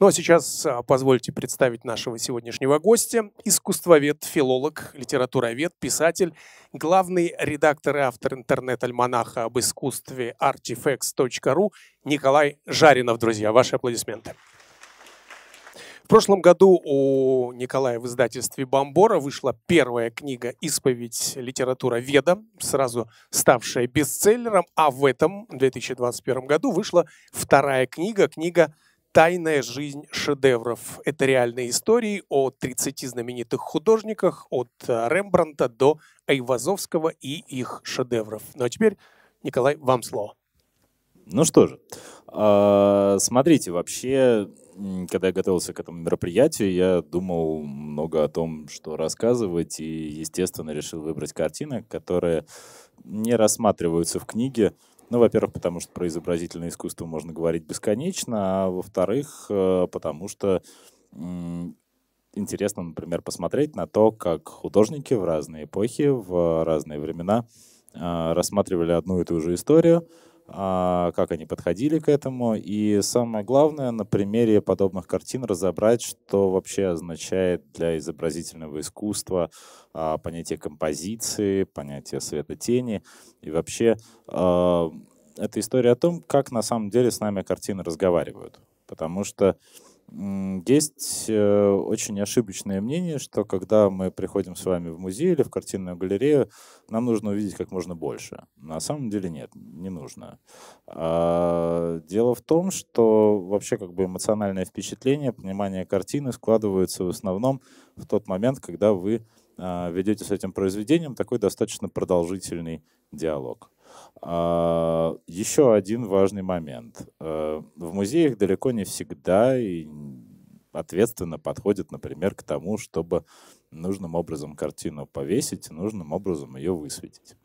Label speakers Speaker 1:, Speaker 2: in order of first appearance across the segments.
Speaker 1: Ну а сейчас а, позвольте представить нашего сегодняшнего гостя. Искусствовед, филолог, литературовед, писатель, главный редактор и автор интернет-альманаха об искусстве artifacts.ru Николай Жаринов, друзья. Ваши аплодисменты. В прошлом году у Николая в издательстве «Бомбора» вышла первая книга «Исповедь. Литература веда», сразу ставшая бестселлером, а в этом, 2021 году, вышла вторая книга, книга Тайная жизнь шедевров. Это реальные истории о 30 знаменитых художниках от э, Рембранта до Айвазовского и их шедевров. Ну а теперь, Николай, вам слово.
Speaker 2: Ну что же, а, смотрите, вообще, когда я готовился к этому мероприятию, я думал много о том, что рассказывать, и, естественно, решил выбрать картины, которые не рассматриваются в книге, ну, во-первых, потому что про изобразительное искусство можно говорить бесконечно, а во-вторых, э, потому что интересно, например, посмотреть на то, как художники в разные эпохи, в разные времена э, рассматривали одну и ту же историю, а, как они подходили к этому. И самое главное, на примере подобных картин разобрать, что вообще означает для изобразительного искусства а, понятие композиции, понятие света-тени. И вообще а, это история о том, как на самом деле с нами картины разговаривают. Потому что есть э, очень ошибочное мнение, что когда мы приходим с вами в музей или в картинную галерею, нам нужно увидеть как можно больше. На самом деле нет, не нужно. А дело в том, что вообще как бы эмоциональное впечатление, понимание картины складывается в основном в тот момент, когда вы а, ведете с этим произведением такой достаточно продолжительный диалог. А, Еще один важный момент. Э, в музеях далеко не всегда и ответственно подходят, например, к тому, чтобы нужным образом картину повесить и нужным образом ее высветить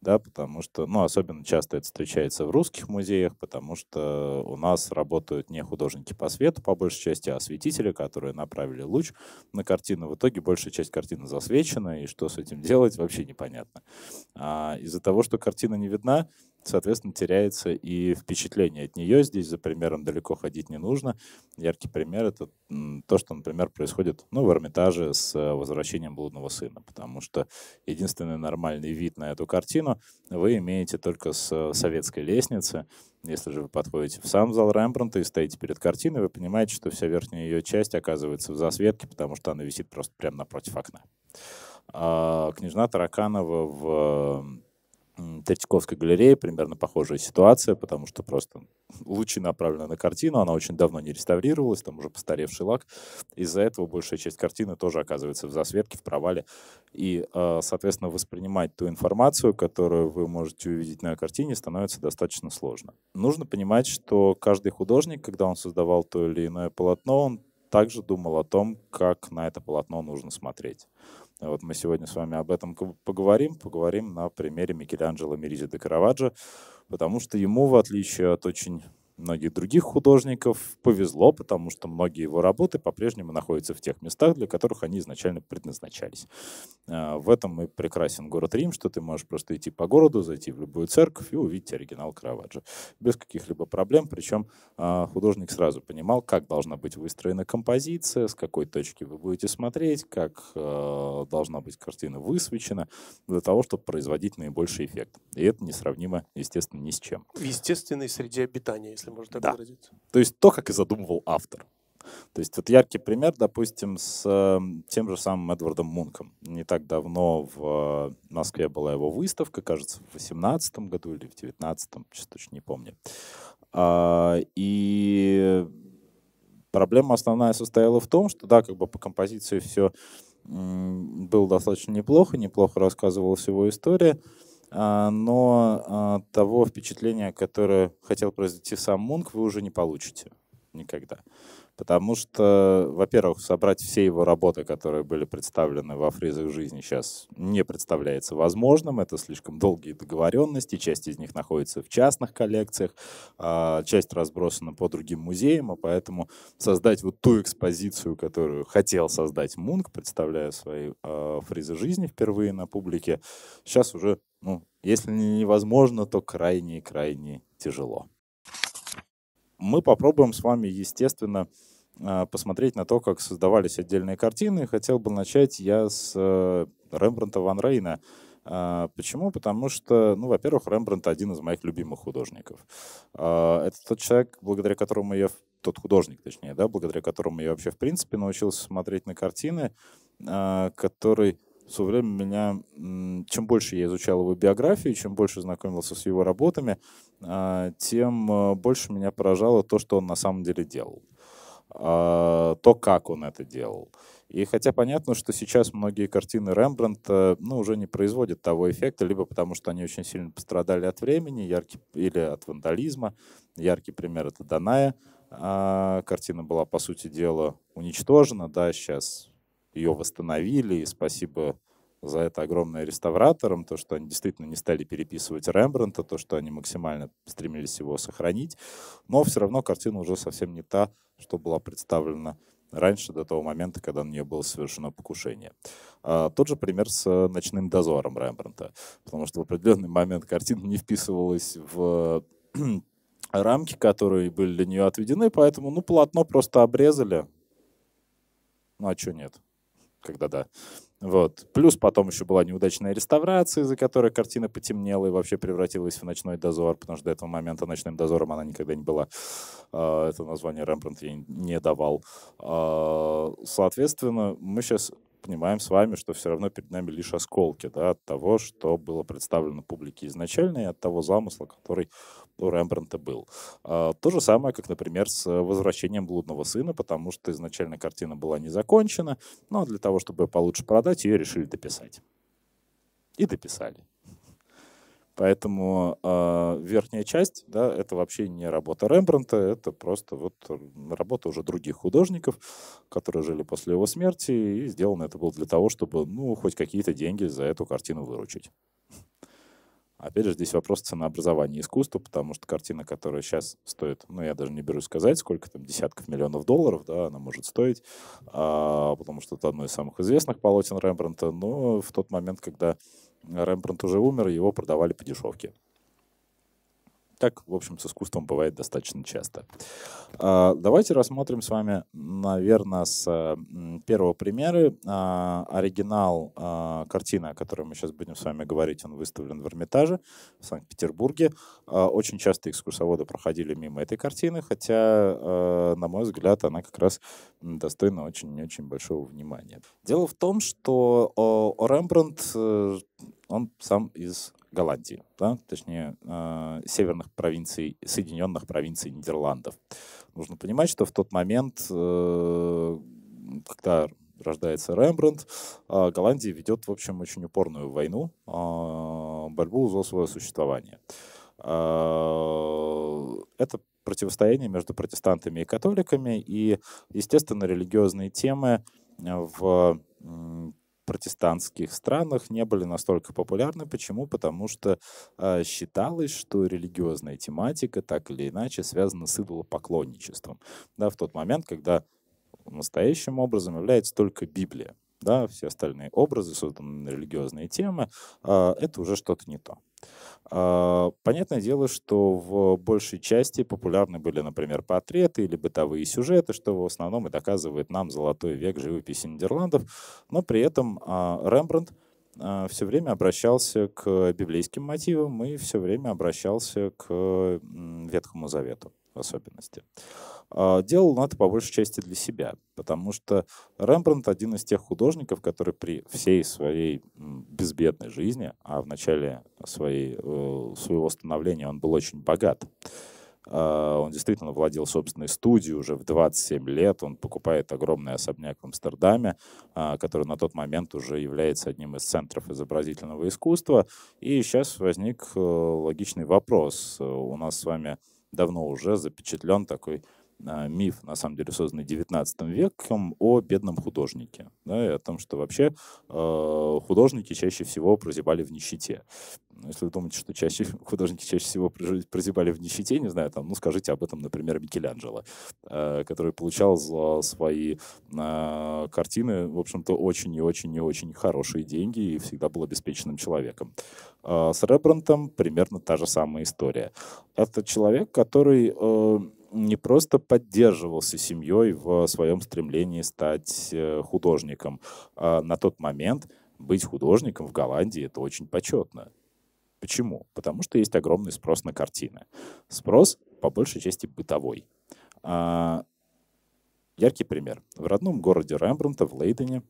Speaker 2: да, потому что, ну, особенно часто это встречается в русских музеях, потому что у нас работают не художники по свету, по большей части, а осветители, которые направили луч на картину. В итоге большая часть картины засвечена, и что с этим делать, вообще непонятно. А из-за того, что картина не видна, соответственно, теряется и впечатление от нее. Здесь за примером далеко ходить не нужно. Яркий пример — это то, что, например, происходит ну, в Эрмитаже с э, возвращением блудного сына, потому что единственный нормальный вид на эту картину вы имеете только с э, советской лестницы. Если же вы подходите в сам зал Рембрандта и стоите перед картиной, вы понимаете, что вся верхняя ее часть оказывается в засветке, потому что она висит просто прямо напротив окна. А княжна Тараканова в Третьяковской галереи примерно похожая ситуация, потому что просто лучи направлены на картину, она очень давно не реставрировалась, там уже постаревший лак. Из-за этого большая часть картины тоже оказывается в засветке, в провале. И, э, соответственно, воспринимать ту информацию, которую вы можете увидеть на картине, становится достаточно сложно. Нужно понимать, что каждый художник, когда он создавал то или иное полотно, он также думал о том, как на это полотно нужно смотреть. Вот мы сегодня с вами об этом поговорим. Поговорим на примере Микеланджело Меризи де Караваджо, потому что ему, в отличие от очень многих других художников повезло, потому что многие его работы по-прежнему находятся в тех местах, для которых они изначально предназначались. А, в этом и прекрасен город Рим, что ты можешь просто идти по городу, зайти в любую церковь и увидеть оригинал Караваджо. Без каких-либо проблем, причем а, художник сразу понимал, как должна быть выстроена композиция, с какой точки вы будете смотреть, как а, должна быть картина высвечена, для того, чтобы производить наибольший эффект. И это несравнимо, естественно, ни с чем.
Speaker 1: В естественной среде обитания, если если можно так да. выразиться.
Speaker 2: То есть то, как и задумывал автор. То есть вот яркий пример, допустим, с эм, тем же самым Эдвардом Мунком. Не так давно в э, Москве была его выставка, кажется, в 2018 году или в 2019, сейчас точно не помню. А, и проблема основная состояла в том, что, да, как бы по композиции все было достаточно неплохо, неплохо рассказывалась его история, а, но а, того впечатления, которое хотел произвести сам Мунк, вы уже не получите никогда. Потому что, во-первых, собрать все его работы, которые были представлены во фризах жизни, сейчас не представляется возможным. Это слишком долгие договоренности. Часть из них находится в частных коллекциях, а часть разбросана по другим музеям. а поэтому создать вот ту экспозицию, которую хотел создать Мунк, представляя свои а, фризы жизни впервые на публике, сейчас уже, ну, если невозможно, то крайне-крайне тяжело. Мы попробуем с вами, естественно, а, посмотреть на то, как создавались отдельные картины. Хотел бы начать я с э, Рембранта Ван Рейна. А, почему? Потому что, ну, во-первых, Рембрандт один из моих любимых художников. А, это тот человек, благодаря которому я, тот художник, точнее, да, благодаря которому я вообще, в принципе, научился смотреть на картины, который в свое время меня, чем больше я изучал его биографию, чем больше знакомился с его работами, а, тем э, больше меня поражало то, что он на самом деле делал, а, то, как он это делал. И хотя понятно, что сейчас многие картины Рембрандта ну, уже не производят того эффекта, либо потому что они очень сильно пострадали от времени яркий, или от вандализма. Яркий пример — это Даная. А, картина была, по сути дела, уничтожена. Да, сейчас ее восстановили, и спасибо за это огромное реставраторам, то, что они действительно не стали переписывать Рембранта, то, что они максимально стремились его сохранить, но все равно картина уже совсем не та, что была представлена раньше, до того момента, когда на нее было совершено покушение. А, тот же пример с э, «Ночным дозором» Рембранта, потому что в определенный момент картина не вписывалась в э, рамки, которые были для нее отведены, поэтому ну, полотно просто обрезали. Ну а что нет? когда да. Вот. Плюс потом еще была неудачная реставрация, из-за которой картина потемнела и вообще превратилась в «Ночной дозор», потому что до этого момента «Ночным дозором» она никогда не была. А, это название Рембрандт ей не давал. А, соответственно, мы сейчас понимаем с вами, что все равно перед нами лишь осколки да, от того, что было представлено публике изначально и от того замысла, который у ну, Рембранта был. А, то же самое, как, например, с э, возвращением «Блудного сына», потому что изначально картина была не закончена, но для того, чтобы ее получше продать, ее решили дописать. И дописали. Поэтому э, верхняя часть, да, это вообще не работа Рембранта, это просто вот э, работа уже других художников, которые жили после его смерти, и сделано это было для того, чтобы, ну, хоть какие-то деньги за эту картину выручить. Опять же, здесь вопрос ценообразования искусства, потому что картина, которая сейчас стоит, ну, я даже не берусь сказать, сколько там десятков миллионов долларов, да, она может стоить, а, потому что это одно из самых известных полотен Рембранта, но в тот момент, когда Рембрандт уже умер, его продавали по дешевке. Так, в общем, с искусством бывает достаточно часто. А, давайте рассмотрим с вами, наверное, с первого примера. А, оригинал а, картины, о которой мы сейчас будем с вами говорить, он выставлен в Эрмитаже в Санкт-Петербурге. Очень часто экскурсоводы проходили мимо этой картины, хотя, на мой взгляд, она как раз достойна очень-очень большого внимания. Дело в том, что Рембрандт э, он сам из Голландии, да? точнее, э, северных провинций, Соединенных провинций Нидерландов. Нужно понимать, что в тот момент, э, когда рождается Рембрандт, э, Голландия ведет, в общем, очень упорную войну, э, борьбу за свое существование. Э, это противостояние между протестантами и католиками, и, естественно, религиозные темы в протестантских странах не были настолько популярны. Почему? Потому что э, считалось, что религиозная тематика так или иначе связана с идолопоклонничеством. Да, в тот момент, когда настоящим образом является только Библия да, все остальные образы, созданные на религиозные темы, а, это уже что-то не то. А, понятное дело, что в большей части популярны были, например, портреты или бытовые сюжеты, что в основном и доказывает нам золотой век живописи Нидерландов, но при этом а, Рембрандт все время обращался к библейским мотивам и все время обращался к Ветхому Завету в особенности. А, делал он это по большей части для себя, потому что Рембрандт один из тех художников, который при всей своей безбедной жизни, а в начале своей, э, своего становления он был очень богат, а, он действительно владел собственной студией уже в 27 лет. Он покупает огромный особняк в Амстердаме, а, который на тот момент уже является одним из центров изобразительного искусства. И сейчас возник э, логичный вопрос. У нас с вами давно уже запечатлен такой а, миф, на самом деле, созданный 19 веком о бедном художнике. Да, и о том, что вообще э, художники чаще всего прозябали в нищете. Ну, если вы думаете, что чаще, художники чаще всего прозябали в нищете, не знаю, там, ну, скажите об этом, например, Микеланджело, э, который получал за свои э, картины, в общем-то, очень и очень и очень хорошие деньги и всегда был обеспеченным человеком. Э, с Ребрантом примерно та же самая история. Это человек, который... Э, не просто поддерживался семьей в своем стремлении стать э, художником. А на тот момент быть художником в Голландии это очень почетно. Почему? Потому что есть огромный спрос на картины. Спрос, по большей части, бытовой. А, яркий пример. В родном городе Рембрандта, в Лейдене,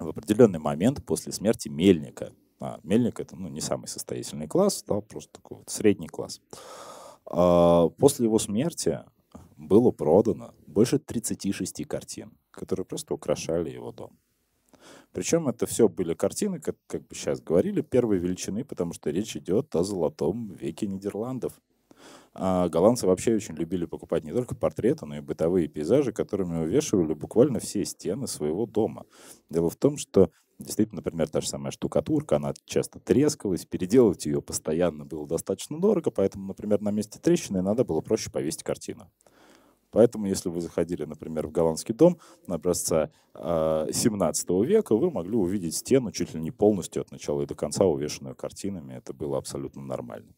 Speaker 2: в определенный момент после смерти Мельника, а, Мельник — это ну, не самый состоятельный класс, стал просто такой вот средний класс, а, после его смерти было продано больше 36 картин, которые просто украшали его дом. Причем это все были картины, как, как бы сейчас говорили, первой величины, потому что речь идет о золотом веке Нидерландов. А голландцы вообще очень любили покупать не только портреты, но и бытовые пейзажи, которыми увешивали буквально все стены своего дома. Дело в том, что Действительно, например, та же самая штукатурка, она часто трескалась, переделывать ее постоянно было достаточно дорого, поэтому, например, на месте трещины надо было проще повесить картину. Поэтому, если вы заходили, например, в голландский дом на образца 17 а, века, вы могли увидеть стену чуть ли не полностью от начала и до конца увешанную картинами. Это было абсолютно нормально.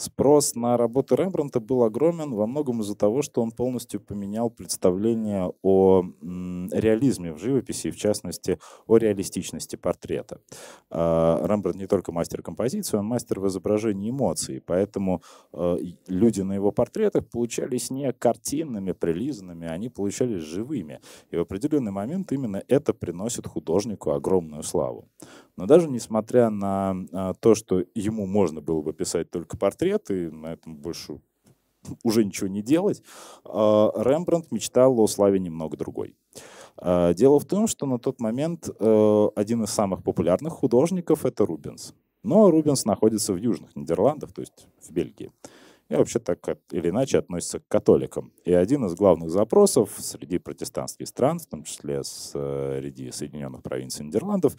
Speaker 2: Спрос на работы Рембранта был огромен во многом из-за того, что он полностью поменял представление о реализме в живописи, в частности, о реалистичности портрета. А, Рембрандт не только мастер композиции, он мастер в изображении эмоций, поэтому э, люди на его портретах получались не картинными, прилизанными, они получались живыми. И в определенный момент именно это приносит художнику огромную славу. Но даже несмотря на а, то, что ему можно было бы писать только портрет, и на этом больше уже ничего не делать, а, Рембрандт мечтал о славе немного другой. А, дело в том, что на тот момент э, один из самых популярных художников — это Рубенс. Но Рубенс находится в Южных Нидерландах, то есть в Бельгии и вообще так или иначе относится к католикам. И один из главных запросов среди протестантских стран, в том числе э, среди Соединенных провинций Нидерландов,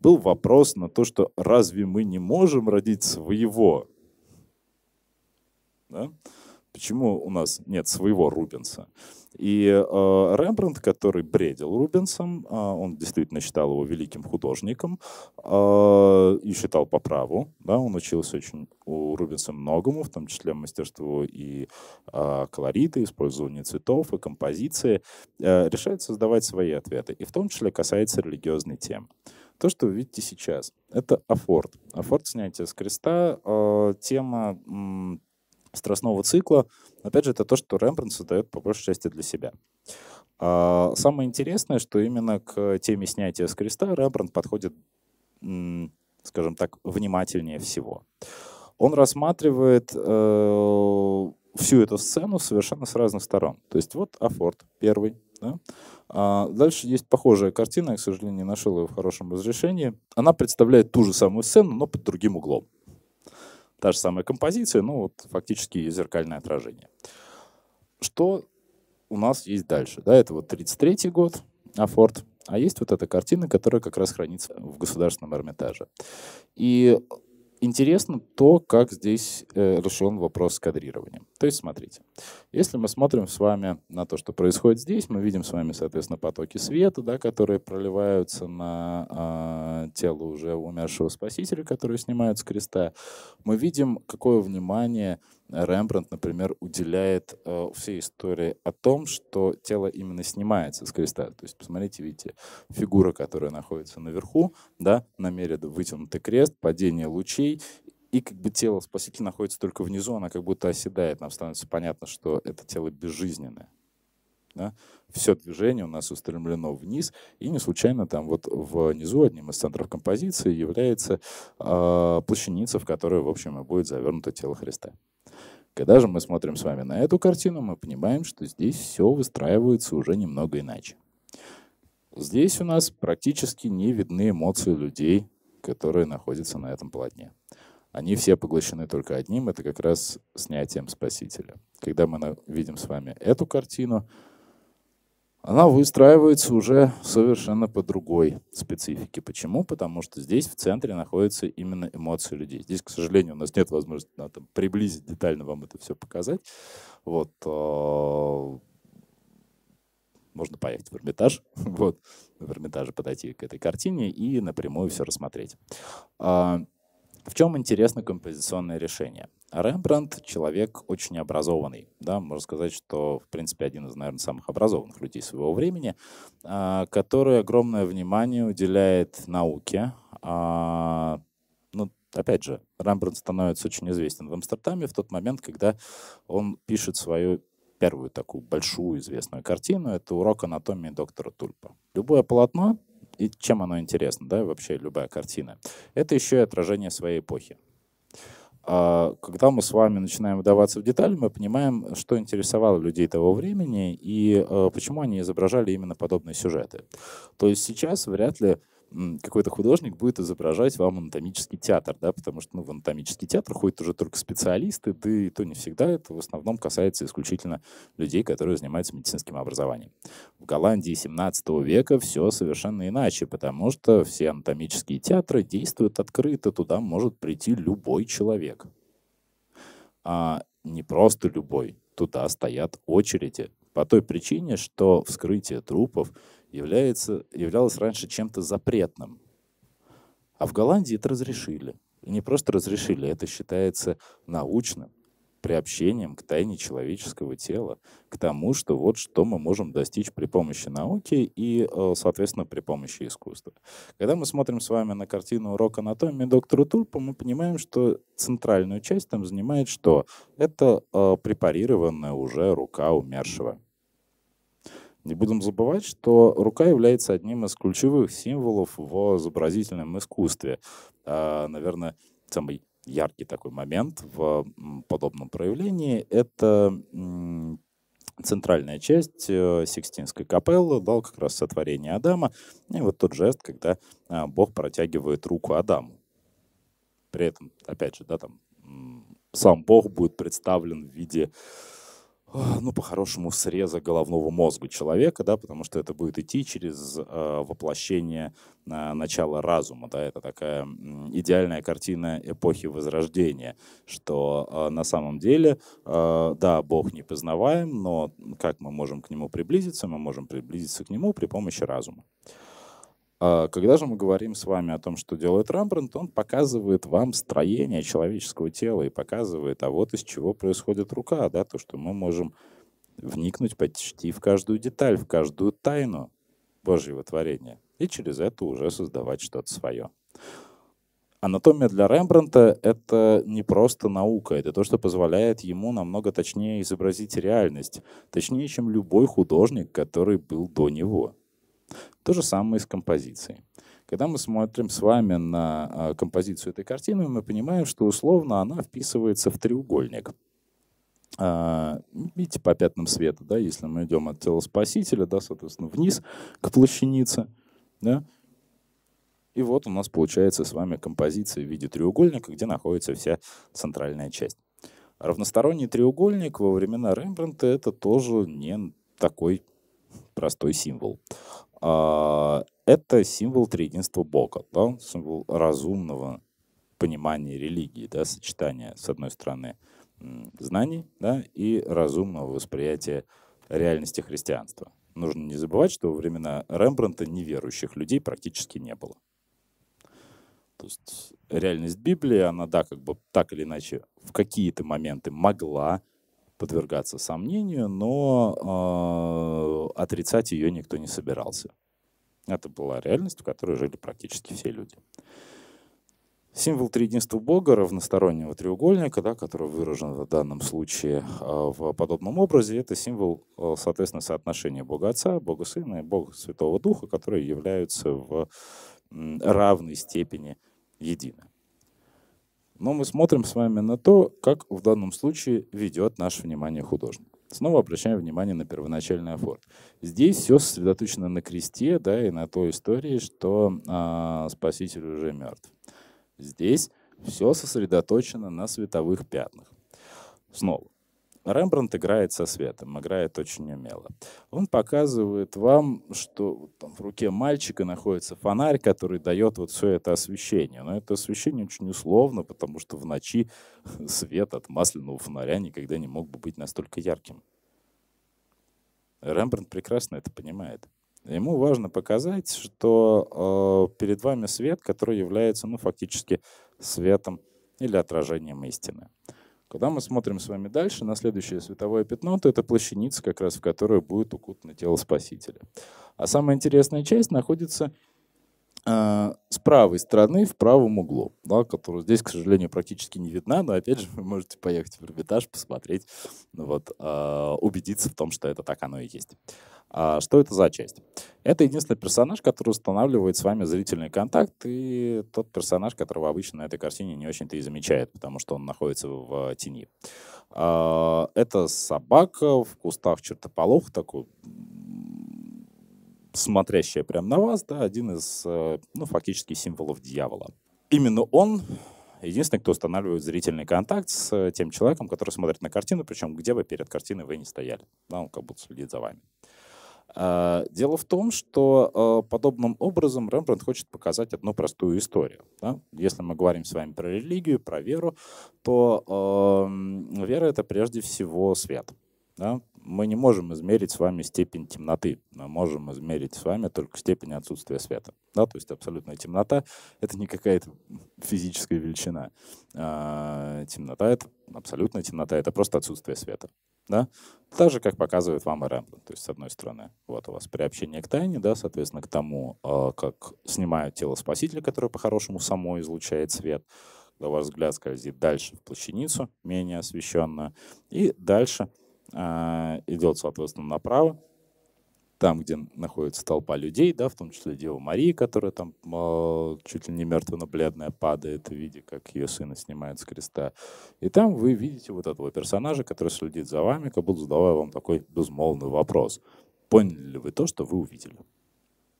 Speaker 2: был вопрос на то, что разве мы не можем родить своего? Да? Почему у нас нет своего Рубенса? И э, Рембрандт, который бредил Рубенсом, э, он действительно считал его великим художником э, и считал по праву. Да, он учился очень у Рубенса многому, в том числе мастерству и э, колорита, использование цветов и композиции. Э, решает создавать свои ответы, и в том числе касается религиозной темы. То, что вы видите сейчас, это афорт. Афорт снятие с креста, э, тема страстного цикла. Опять же, это то, что Рембрандт создает по большей части для себя. А, самое интересное, что именно к теме снятия с креста Рембрандт подходит, скажем так, внимательнее всего. Он рассматривает э, всю эту сцену совершенно с разных сторон. То есть вот Афорт первый. Да? А, дальше есть похожая картина, я, к сожалению, не нашел ее в хорошем разрешении. Она представляет ту же самую сцену, но под другим углом. Та же самая композиция, но вот фактически зеркальное отражение. Что у нас есть дальше? Да, это вот 33-й год, а Форд. А есть вот эта картина, которая как раз хранится в Государственном Эрмитаже. И интересно то, как здесь э, решен вопрос с кадрированием. То есть, смотрите, если мы смотрим с вами на то, что происходит здесь, мы видим с вами, соответственно, потоки света, да, которые проливаются на э, тело уже умершего спасителя, который снимают с креста. Мы видим, какое внимание Рембрандт, например, уделяет э, всей истории о том, что тело именно снимается с креста. То есть, посмотрите, видите, фигура, которая находится наверху, да, намеренно вытянутый крест, падение лучей, и как бы тело спасителя находится только внизу, она как будто оседает, нам становится понятно, что это тело безжизненное. Да? Все движение у нас устремлено вниз, и не случайно там вот внизу одним из центров композиции является э, плащаница, в которой, в общем, и будет завернуто тело Христа. Когда же мы смотрим с вами на эту картину, мы понимаем, что здесь все выстраивается уже немного иначе. Здесь у нас практически не видны эмоции людей, которые находятся на этом полотне. Они все поглощены только одним, это как раз снятием Спасителя. Когда мы видим с вами эту картину, она выстраивается уже совершенно по другой специфике. Почему? Потому что здесь в центре находятся именно эмоции людей. Здесь, к сожалению, у нас нет возможности да, там, приблизить детально вам это все показать. Вот, э, можно поехать в Эрмитаж, вот, в Эрмитаже подойти к этой картине и напрямую все рассмотреть. А, в чем интересно композиционное решение? Рембрандт — человек очень образованный. Да, можно сказать, что, в принципе, один из, наверное, самых образованных людей своего времени, а, который огромное внимание уделяет науке. А, ну, опять же, Рембрандт становится очень известен в Амстердаме в тот момент, когда он пишет свою первую такую большую известную картину. Это урок анатомии доктора Тульпа. Любое полотно и чем оно интересно, да, вообще любая картина? Это еще и отражение своей эпохи. А, когда мы с вами начинаем вдаваться в детали, мы понимаем, что интересовало людей того времени и э, почему они изображали именно подобные сюжеты. То есть сейчас вряд ли какой-то художник будет изображать вам анатомический театр, да, потому что ну, в анатомический театр ходят уже только специалисты, да и то не всегда. Это в основном касается исключительно людей, которые занимаются медицинским образованием. В Голландии 17 века все совершенно иначе, потому что все анатомические театры действуют открыто, туда может прийти любой человек. А не просто любой, туда стоят очереди. По той причине, что вскрытие трупов является, являлось раньше чем-то запретным. А в Голландии это разрешили. И не просто разрешили, это считается научным приобщением к тайне человеческого тела, к тому, что вот что мы можем достичь при помощи науки и, э, соответственно, при помощи искусства. Когда мы смотрим с вами на картину «Урок анатомии» доктора Турпа, мы понимаем, что центральную часть там занимает что? Это э, препарированная уже рука умершего. Не будем забывать, что рука является одним из ключевых символов в изобразительном искусстве. А, наверное, самый яркий такой момент в подобном проявлении — это центральная часть э, Сикстинской капеллы, да, как раз сотворение Адама, и вот тот жест, когда а, Бог протягивает руку Адаму. При этом, опять же, да, там сам Бог будет представлен в виде а, ну, по-хорошему, среза головного мозга человека, да, потому что это будет идти через э, воплощение э, начала разума, да, это такая идеальная картина эпохи Возрождения, что э, на самом деле, э, да, Бог непознаваем, но как мы можем к нему приблизиться? Мы можем приблизиться к нему при помощи разума. А когда же мы говорим с вами о том, что делает Рембрандт, он показывает вам строение человеческого тела и показывает, а вот из чего происходит рука, да, то, что мы можем вникнуть почти в каждую деталь, в каждую тайну Божьего творения и через это уже создавать что-то свое. Анатомия для Рембранта — это не просто наука, это то, что позволяет ему намного точнее изобразить реальность, точнее, чем любой художник, который был до него — то же самое и с композицией. Когда мы смотрим с вами на а, композицию этой картины, мы понимаем, что условно она вписывается в треугольник. А, видите, по пятнам света, да, если мы идем от тела Спасителя, да, соответственно, вниз к плащанице, да, и вот у нас получается с вами композиция в виде треугольника, где находится вся центральная часть. Равносторонний треугольник во времена Рембрандта это тоже не такой простой символ. А, это символ триединства Бога, да? символ разумного понимания религии, да, сочетания, с одной стороны, знаний да, и разумного восприятия реальности христианства. Нужно не забывать, что во времена Рембранта неверующих людей практически не было. То есть реальность Библии, она, да, как бы так или иначе в какие-то моменты могла подвергаться сомнению, но э, отрицать ее никто не собирался. Это была реальность, в которой жили практически все люди. Символ триединства Бога, равностороннего треугольника, да, который выражен в данном случае а, в подобном образе, это символ, а, соответственно, соотношения Бога Отца, Бога Сына и Бога Святого Духа, которые являются в равной степени едины. Но мы смотрим с вами на то, как в данном случае ведет наше внимание художник. Снова обращаем внимание на первоначальный аккорд. Здесь все сосредоточено на кресте да, и на той истории, что а, Спаситель уже мертв. Здесь все сосредоточено на световых пятнах. Снова. Рембрандт играет со светом, играет очень умело. Он показывает вам, что там, в руке мальчика находится фонарь, который дает вот все это освещение. Но это освещение очень условно, потому что в ночи свет от масляного фонаря никогда не мог бы быть настолько ярким. Рембрандт прекрасно это понимает. Ему важно показать, что э, перед вами свет, который является, ну, фактически светом или отражением истины. Когда мы смотрим с вами дальше на следующее световое пятно, то это плащаница, как раз в которую будет укутано тело Спасителя. А самая интересная часть находится а, с правой стороны в правом углу, да, которая здесь, к сожалению, практически не видна, но опять же вы можете поехать в Эрмитаж, посмотреть, ну вот, а, убедиться в том, что это так оно и есть. А что это за часть? Это единственный персонаж, который устанавливает с вами зрительный контакт, и тот персонаж, которого обычно на этой картине не очень-то и замечает, потому что он находится в тени. А, это собака в кустах чертополох, такой смотрящая прямо на вас, да, один из, э, ну, фактически символов дьявола. Именно он единственный, кто устанавливает зрительный контакт с тем человеком, который смотрит на картину, причем где бы перед картиной вы не стояли. Да, он как будто следит за вами. А, дело в том, что э, подобным образом Рембрандт хочет показать одну простую историю. Да? Если мы говорим с вами про религию, про веру, то э, вера — это прежде всего свет. Да? мы не можем измерить с вами степень темноты, мы можем измерить с вами только степень отсутствия света. Да, то есть абсолютная темнота — это не какая-то физическая величина. А, темнота — это абсолютная темнота, это просто отсутствие света. Да? Так же, как показывает вам и То есть, с одной стороны, вот у вас приобщение к тайне, да, соответственно, к тому, а, как снимают тело спасителя, которое по-хорошему само излучает свет, когда ваш взгляд скользит дальше в плащаницу, менее освещенную, и дальше Э, идет, соответственно, направо, там, где находится толпа людей, да, в том числе Дева Марии, которая там э, чуть ли не мертвенно-бледная падает, видя, как ее сына снимают с креста. И там вы видите вот этого персонажа, который следит за вами, как будто задавая вам такой безмолвный вопрос. Поняли ли вы то, что вы увидели?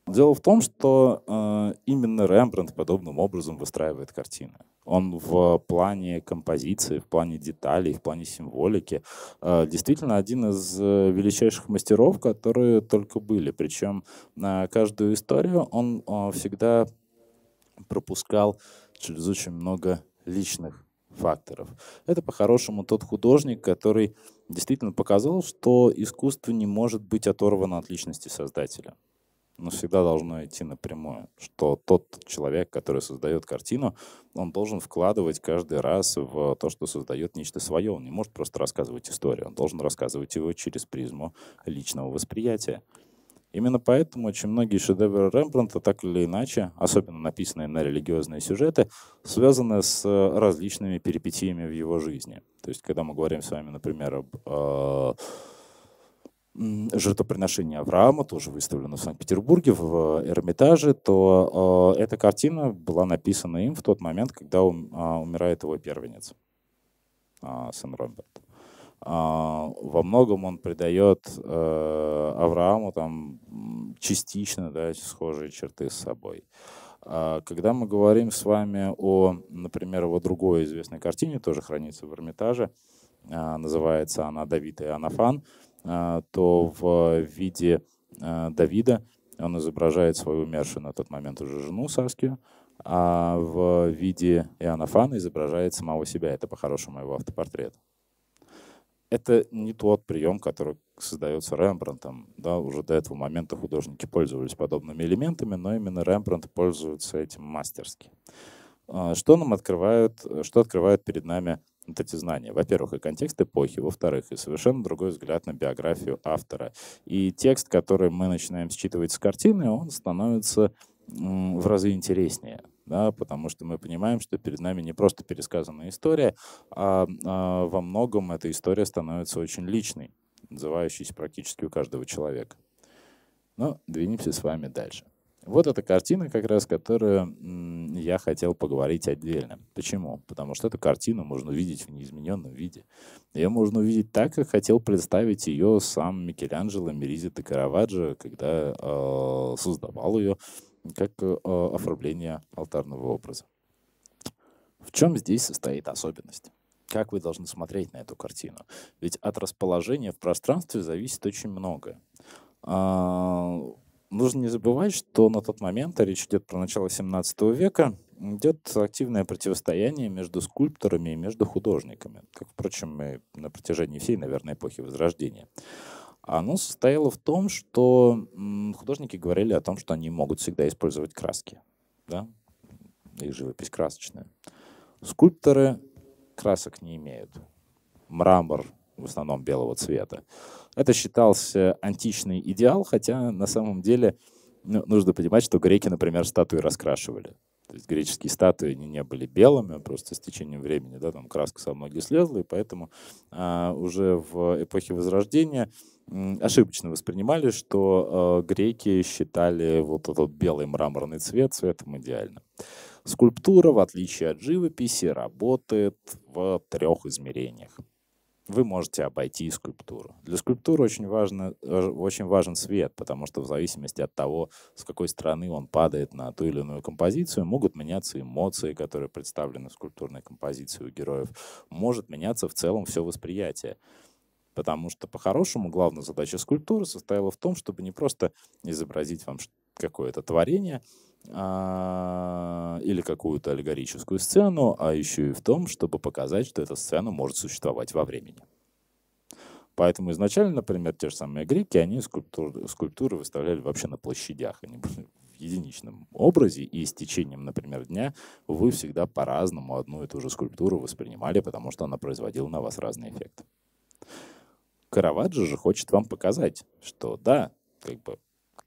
Speaker 2: Дело в том, что э, именно Рембрандт подобным образом выстраивает картины он в плане композиции, в плане деталей, в плане символики э, действительно один из э, величайших мастеров, которые только были. Причем на каждую историю он э, всегда пропускал через очень много личных факторов. Это по-хорошему тот художник, который действительно показал, что искусство не может быть оторвано от личности создателя но всегда должно идти напрямую, что тот человек, который создает картину, он должен вкладывать каждый раз в то, что создает нечто свое. Он не может просто рассказывать историю, он должен рассказывать его через призму личного восприятия. Именно поэтому очень многие шедевры Рембранта так или иначе, особенно написанные на религиозные сюжеты, связаны с различными перипетиями в его жизни. То есть, когда мы говорим с вами, например, об э, жертвоприношение Авраама, тоже выставлено в Санкт-Петербурге, в э, Эрмитаже, то э, эта картина была написана им в тот момент, когда а, умирает его первенец, а, сын Роберт. А, во многом он придает э, Аврааму там частично да, схожие черты с собой. Когда мы говорим с вами о, например, его другой известной картине, тоже хранится в Эрмитаже, называется она «Давид и Анафан», а, то в э, виде э, Давида он изображает свою умершую на тот момент уже жену Саскию, а в виде Иоанна Фана изображает самого себя. Это по-хорошему его автопортрет. Это не тот прием, который создается Рембрандтом. Да, уже до этого момента художники пользовались подобными элементами, но именно Рембрандт пользуется этим мастерски. А, что нам открывают, что открывает перед нами вот эти знания. Во-первых, и контекст эпохи, во-вторых, и совершенно другой взгляд на биографию автора. И текст, который мы начинаем считывать с картины, он становится в разы интереснее да, потому что мы понимаем, что перед нами не просто пересказанная история, а, а во многом эта история становится очень личной, называющейся практически у каждого человека. Но двинемся с вами дальше. Вот эта картина, как раз, которую я хотел поговорить отдельно. Почему? Потому что эту картину можно увидеть в неизмененном виде. Ее можно увидеть так, как хотел представить ее сам Микеланджело Меризи де Караваджо, когда э, создавал ее как э, оформление алтарного образа. В чем здесь состоит особенность? Как вы должны смотреть на эту картину? Ведь от расположения в пространстве зависит очень многое а, Нужно не забывать, что на тот момент, а речь идет про начало 17 века, идет активное противостояние между скульпторами и между художниками, как, впрочем, и на протяжении всей, наверное, эпохи Возрождения. Оно состояло в том, что художники говорили о том, что они могут всегда использовать краски. Да? Их живопись красочная. Скульпторы красок не имеют. Мрамор в основном белого цвета. Это считался античный идеал, хотя на самом деле ну, нужно понимать, что греки, например, статуи раскрашивали. То есть греческие статуи они не были белыми, а просто с течением времени, да, там краска со многих слезла, и поэтому а, уже в эпохе Возрождения ошибочно воспринимали, что э, греки считали вот этот белый мраморный цвет цветом идеально. Скульптура, в отличие от живописи, работает в трех измерениях вы можете обойти скульптуру. Для скульптуры очень, важно, э, очень важен свет, потому что в зависимости от того, с какой стороны он падает на ту или иную композицию, могут меняться эмоции, которые представлены в скульптурной композиции у героев. Может меняться в целом все восприятие. Потому что, по-хорошему, главная задача скульптуры состояла в том, чтобы не просто изобразить вам какое-то творение, а, или какую-то аллегорическую сцену, а еще и в том, чтобы показать, что эта сцена может существовать во времени. Поэтому изначально, например, те же самые греки, они скульптуры, скульптуры выставляли вообще на площадях, они были в единичном образе, и с течением, например, дня вы всегда по-разному одну и ту же скульптуру воспринимали, потому что она производила на вас разный эффект. Караваджо же хочет вам показать, что да, как бы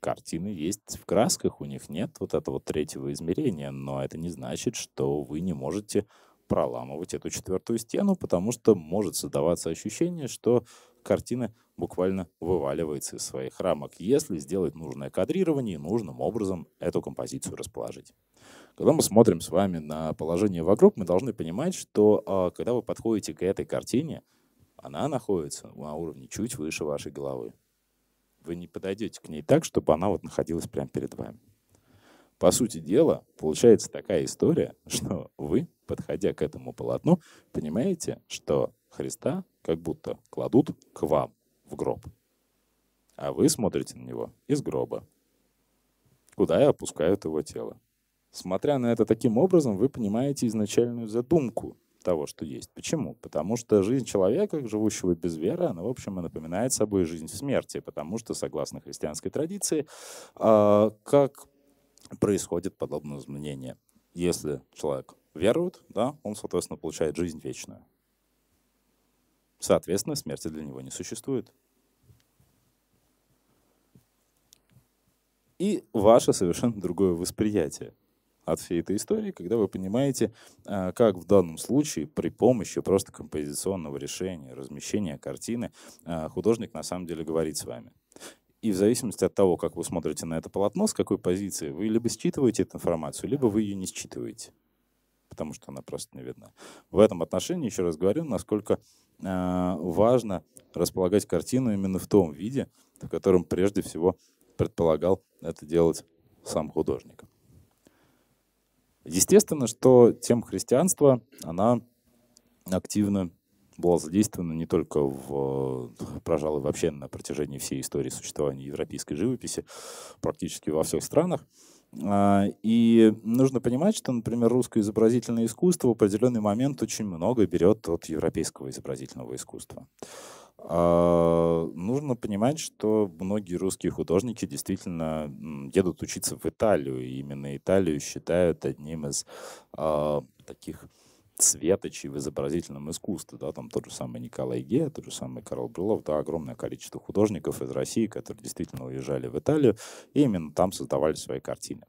Speaker 2: картины есть в красках, у них нет вот этого третьего измерения, но это не значит, что вы не можете проламывать эту четвертую стену, потому что может создаваться ощущение, что картина буквально вываливается из своих рамок, если сделать нужное кадрирование и нужным образом эту композицию расположить. Когда мы смотрим с вами на положение вокруг, мы должны понимать, что а, когда вы подходите к этой картине, она находится на уровне чуть выше вашей головы вы не подойдете к ней так, чтобы она вот находилась прямо перед вами. По сути дела, получается такая история, что вы, подходя к этому полотну, понимаете, что Христа как будто кладут к вам в гроб. А вы смотрите на него из гроба, куда и опускают его тело. Смотря на это таким образом, вы понимаете изначальную задумку того, что есть. Почему? Потому что жизнь человека, живущего без веры, она, в общем, и напоминает собой жизнь в смерти, потому что, согласно христианской традиции, а, как происходит подобное изменение? Если человек верует, да, он, соответственно, получает жизнь вечную. Соответственно, смерти для него не существует. И ваше совершенно другое восприятие от всей этой истории, когда вы понимаете, а, как в данном случае при помощи просто композиционного решения, размещения картины а, художник на самом деле говорит с вами. И в зависимости от того, как вы смотрите на это полотно, с какой позиции, вы либо считываете эту информацию, либо вы ее не считываете, потому что она просто не видна. В этом отношении, еще раз говорю, насколько а, важно располагать картину именно в том виде, в котором прежде всего предполагал это делать сам художник. Естественно, что тем христианства, она активно была задействована не только в, прожалуй, вообще на протяжении всей истории существования европейской живописи, практически во всех странах. А, и нужно понимать, что, например, русское изобразительное искусство в определенный момент очень много берет от европейского изобразительного искусства. А, нужно понимать, что многие русские художники действительно едут учиться в Италию. И именно Италию считают одним из а, таких светочи в изобразительном искусстве, да, там тот же самый Николай Ге, тот же самый Карл Брылов, да, огромное количество художников из России, которые действительно уезжали в Италию, и именно там создавали свои картины.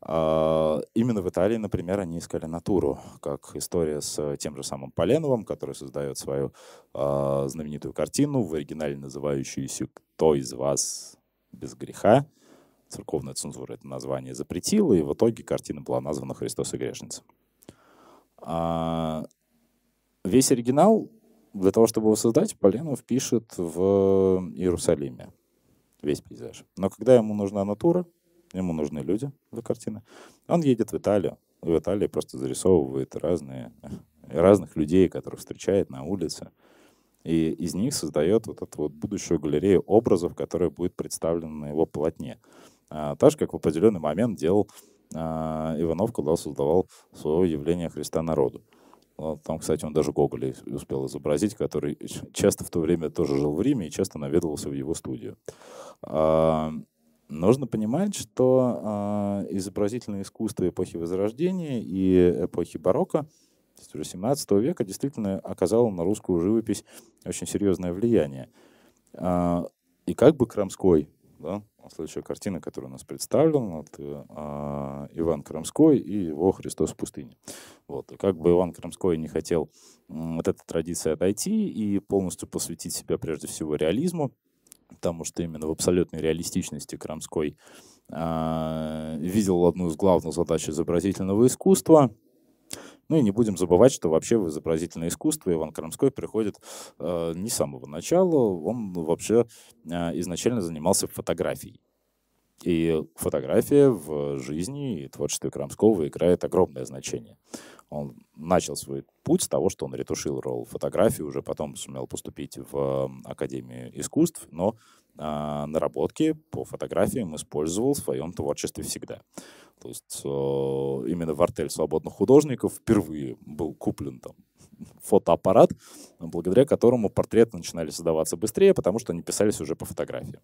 Speaker 2: А, именно в Италии, например, они искали натуру, как история с тем же самым Поленовым, который создает свою а, знаменитую картину, в оригинале называющуюся «Кто из вас без греха?», церковная цензура это название запретила, и в итоге картина была названа «Христос и грешница». А весь оригинал для того, чтобы его создать, Поленов пишет в Иерусалиме весь пейзаж. Но когда ему нужна натура, ему нужны люди для картины, он едет в Италию. В Италии просто зарисовывает разные, разных людей, которых встречает на улице. И из них создает вот эту вот будущую галерею образов, которая будет представлена на его полотне. А, так же, как в определенный момент делал а, Иванов, когда создавал свое явление Христа народу. Там, кстати, он даже Гоголя успел изобразить, который часто в то время тоже жил в Риме и часто наведывался в его студию. А, нужно понимать, что а, изобразительное искусство эпохи Возрождения и эпохи барокко, то есть уже 17 века, действительно оказало на русскую живопись очень серьезное влияние. и как бы Крамской да? Следующая картина, которая у нас представлена, это э, а, Иван Крамской и его «Христос в пустыне». Вот. И как бы Иван Крамской не хотел э, от этой традиции отойти и полностью посвятить себя прежде всего реализму, потому что именно в абсолютной реалистичности Крамской э, видел одну из главных задач изобразительного искусства — ну и не будем забывать, что вообще в изобразительное искусство Иван Крамской приходит э, не с самого начала, он вообще э, изначально занимался фотографией. И фотография в жизни и творчестве Крамского играет огромное значение. Он начал свой путь с того, что он ретушил ретушировал фотографии, уже потом сумел поступить в эм, Академию искусств, но э, наработки по фотографиям использовал в своем творчестве всегда. То есть э, именно в артель свободных художников впервые был куплен там фотоаппарат, благодаря которому портреты начинали создаваться быстрее, потому что они писались уже по фотографии.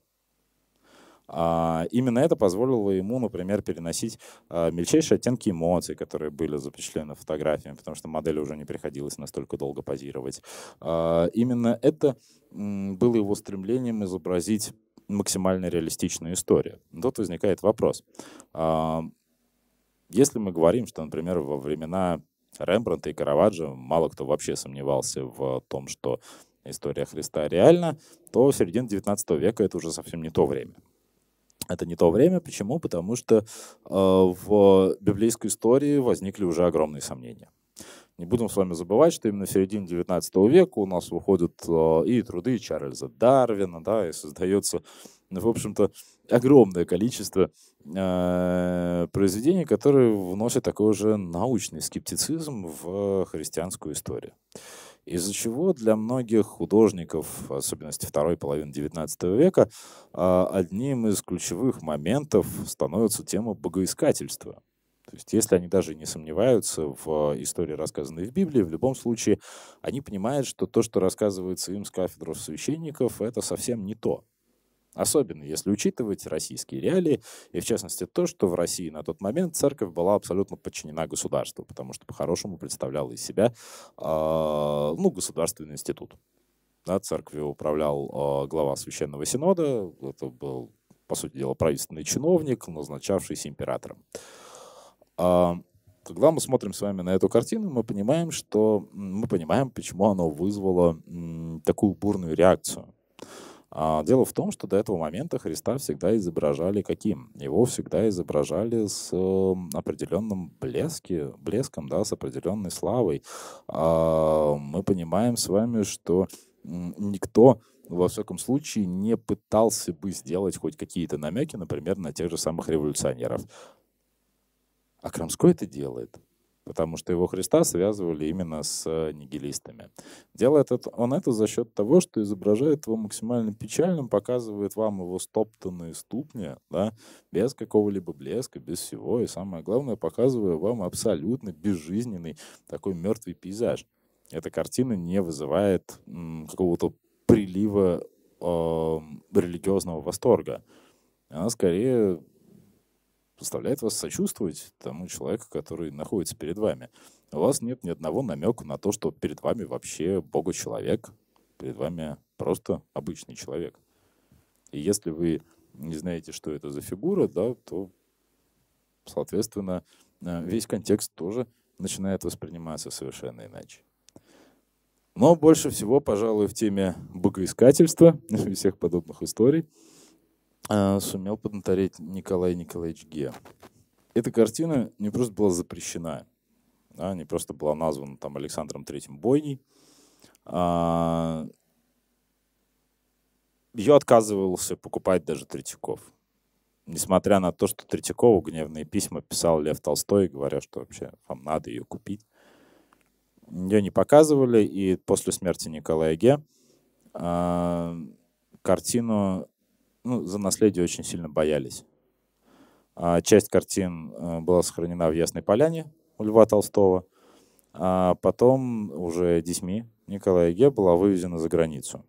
Speaker 2: А именно это позволило ему, например, переносить а, мельчайшие оттенки эмоций, которые были запечатлены фотографиями, потому что модели уже не приходилось настолько долго позировать. А, именно это было его стремлением изобразить максимально реалистичную историю. Тут возникает вопрос. А, если мы говорим, что, например, во времена Рембранта и Караваджо мало кто вообще сомневался в том, что история Христа реальна, то середина 19 века — это уже совсем не то время. Это не то время. Почему? Потому что э, в библейской истории возникли уже огромные сомнения. Не будем с вами забывать, что именно в середине 19 века у нас выходят э, и труды Чарльза Дарвина, да, и создается, в общем-то, огромное количество э, произведений, которые вносят такой же научный скептицизм в христианскую историю. Из-за чего для многих художников, в особенности второй половины XIX века, а, одним из ключевых моментов становится тема богоискательства. То есть, если они даже не сомневаются в истории, рассказанной в Библии, в любом случае они понимают, что то, что рассказывается им с кафедров священников, это совсем не то. Особенно если учитывать российские реалии, и в частности то, что в России на тот момент церковь была абсолютно подчинена государству, потому что по-хорошему представляла из себя э, ну, государственный институт. Да, Церкви управлял э, глава Священного Синода, это был, по сути дела, правительственный чиновник, назначавшийся императором. Э, когда мы смотрим с вами на эту картину, мы понимаем, что мы понимаем, почему оно вызвало м, такую бурную реакцию а дело в том, что до этого момента Христа всегда изображали каким? Его всегда изображали с эм, определенным блеске, блеском, да, с определенной славой. А мы понимаем с вами, что никто во всяком случае, не пытался бы сделать хоть какие-то намеки, например, на тех же самых революционеров. А Крамской это делает потому что его Христа связывали именно с э, нигилистами. Делает это, он это за счет того, что изображает его максимально печальным, показывает вам его стоптанные ступни, да, без какого-либо блеска, без всего, и самое главное, показывая вам абсолютно безжизненный такой мертвый пейзаж. Эта картина не вызывает какого-то прилива э, религиозного восторга. Она скорее заставляет вас сочувствовать тому человеку, который находится перед вами. У вас нет ни одного намека на то, что перед вами вообще Бога человек, перед вами просто обычный человек. И если вы не знаете, что это за фигура, да, то, соответственно, э, весь контекст тоже начинает восприниматься совершенно иначе. Но больше всего, пожалуй, в теме богоискательства и всех подобных историй – Э, сумел поднатореть Николай Николаевич Ге. Эта картина не просто была запрещена, да, не просто была названа там Александром Третьим Бойней. А... Ее отказывался покупать даже Третьяков. Несмотря на то, что Третьякову гневные письма писал Лев Толстой, говоря, что вообще вам надо ее купить. Ее не показывали, и после смерти Николая Ге а... картину ну, за наследие очень сильно боялись. А, часть картин э, была сохранена в Ясной Поляне у Льва Толстого, а потом уже детьми Николая Ге была вывезена за границу.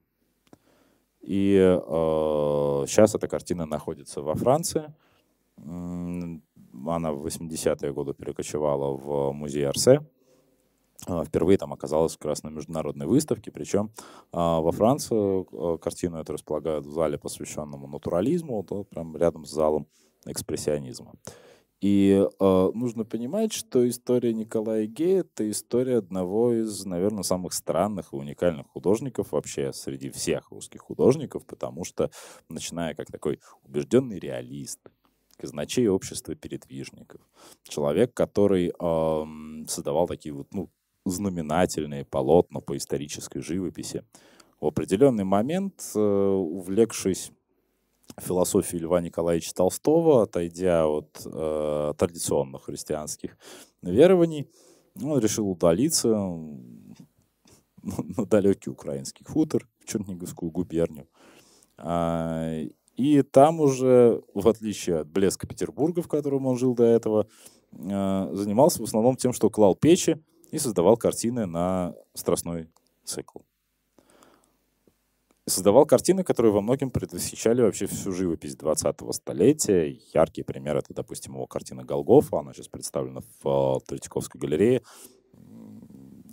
Speaker 2: И э, сейчас эта картина находится во Франции. Она в 80-е годы перекочевала в музей Арсе. А, впервые там оказалась как раз на международной выставке, причем а, во Франции а, картину эту располагают в зале, посвященному натурализму, то прям рядом с залом экспрессионизма. И э, нужно понимать, что история Николая Гея — это история одного из, наверное, самых странных и уникальных художников вообще среди всех русских художников, потому что, начиная как такой убежденный реалист, казначей общества передвижников. Человек, который э, создавал такие вот, ну, знаменательные полотна по исторической живописи. В определенный момент, э, увлекшись философией Льва Николаевича Толстого, отойдя от э, традиционных христианских верований, он решил удалиться на далекий украинский хутор, в Черниговскую губернию. А, и там уже, в отличие от блеска Петербурга, в котором он жил до этого, э, занимался в основном тем, что клал печи, и создавал картины на страстной цикл. Создавал картины, которые во многом предвосхищали вообще всю живопись 20-го столетия. Яркий пример — это, допустим, его картина «Голгофа». Она сейчас представлена в э, Третьяковской галерее.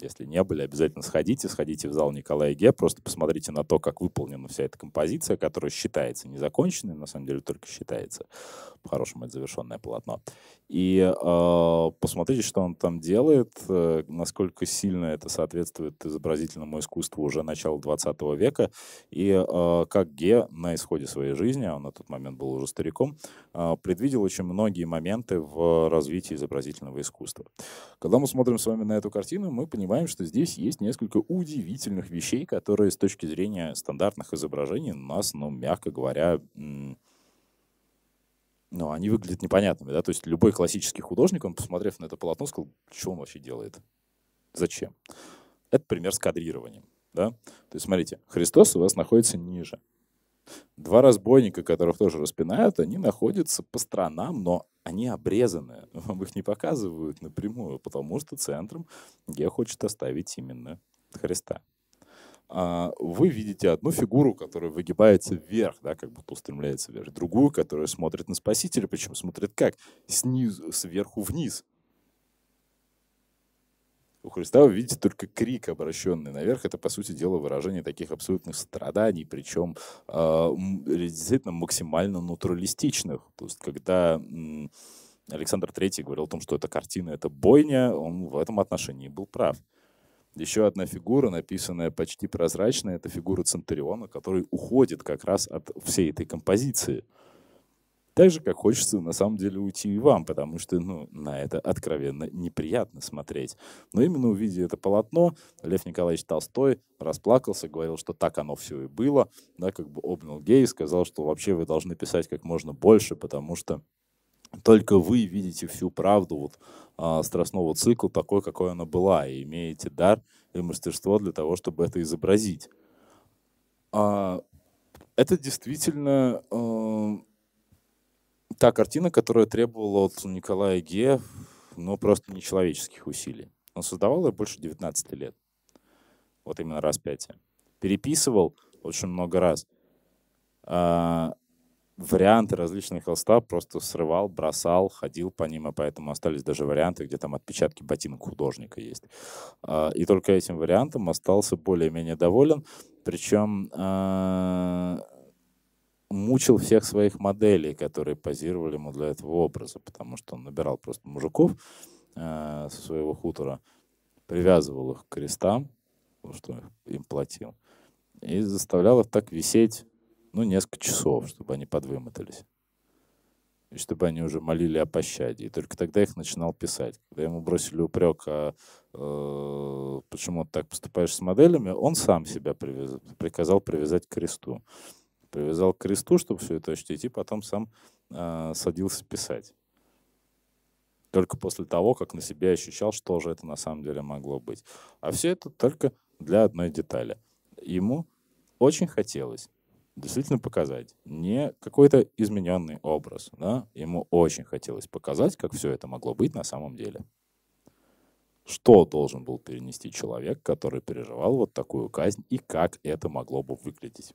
Speaker 2: Если не были, обязательно сходите. Сходите в зал Николая Ге, просто посмотрите на то, как выполнена вся эта композиция, которая считается незаконченной, на самом деле только считается. По-хорошему, это завершенное полотно. И э, посмотрите, что он там делает, э, насколько сильно это соответствует изобразительному искусству уже начала 20 века, и э, как Ге на исходе своей жизни, а он на тот момент был уже стариком, э, предвидел очень многие моменты в развитии изобразительного искусства. Когда мы смотрим с вами на эту картину, мы понимаем, что здесь есть несколько удивительных вещей, которые с точки зрения стандартных изображений нас, ну, мягко говоря, м- ну, они выглядят непонятными, да, то есть любой классический художник, он, посмотрев на это полотно, сказал, что он вообще делает, зачем? Это пример с кадрированием, да, то есть смотрите, Христос у вас находится ниже, Два разбойника, которых тоже распинают, они находятся по сторонам, но они обрезаны. Вам их не показывают напрямую, потому что центром Ге хочет оставить именно Христа. А, вы видите одну фигуру, которая выгибается вверх, да, как будто устремляется вверх, другую, которая смотрит на спасителя, причем смотрит как? Снизу, сверху вниз. У Христа вы видите только крик, обращенный наверх. Это, по сути дела, выражение таких абсолютных страданий, причем э, а, действительно максимально натуралистичных. То есть, когда Александр Третий говорил о том, что эта картина — это бойня, он в этом отношении был прав. Еще одна фигура, написанная почти прозрачно, это фигура Центуриона, который уходит как раз от всей этой композиции. Так же, как хочется на самом деле уйти и вам, потому что ну, на это откровенно неприятно смотреть. Но именно увидя это полотно, Лев Николаевич Толстой расплакался, говорил, что так оно все и было, да, как бы обнял гей и сказал, что вообще вы должны писать как можно больше, потому что только вы видите всю правду вот, а, страстного цикла такой, какой она была, и имеете дар и мастерство для того, чтобы это изобразить. А, это действительно э, та картина, которая требовала от Николая Ге но просто нечеловеческих усилий. Он создавал ее больше 19 лет. Вот именно распятие. Переписывал очень много раз. А, варианты различных холста просто срывал, бросал, ходил по ним, и поэтому остались даже варианты, где там отпечатки ботинок художника есть. А, и только этим вариантом остался более-менее доволен, причем а, мучил всех своих моделей, которые позировали ему для этого образа, потому что он набирал просто мужиков а, со своего хутора, привязывал их к крестам, что им платил, и заставлял их так висеть ну, несколько часов, чтобы они подвымотались. И чтобы они уже молили о пощаде. И только тогда их начинал писать. Когда ему бросили упрек, а э, почему ты так поступаешь с моделями, он сам себя привяз, приказал привязать к кресту. Привязал к кресту, чтобы все это чтить, и потом сам э, садился писать. Только после того, как на себя ощущал, что же это на самом деле могло быть. А все это только для одной детали. Ему очень хотелось действительно показать не какой-то измененный образ. Да? Ему очень хотелось показать, как все это могло быть на самом деле. Что должен был перенести человек, который переживал вот такую казнь, и как это могло бы выглядеть.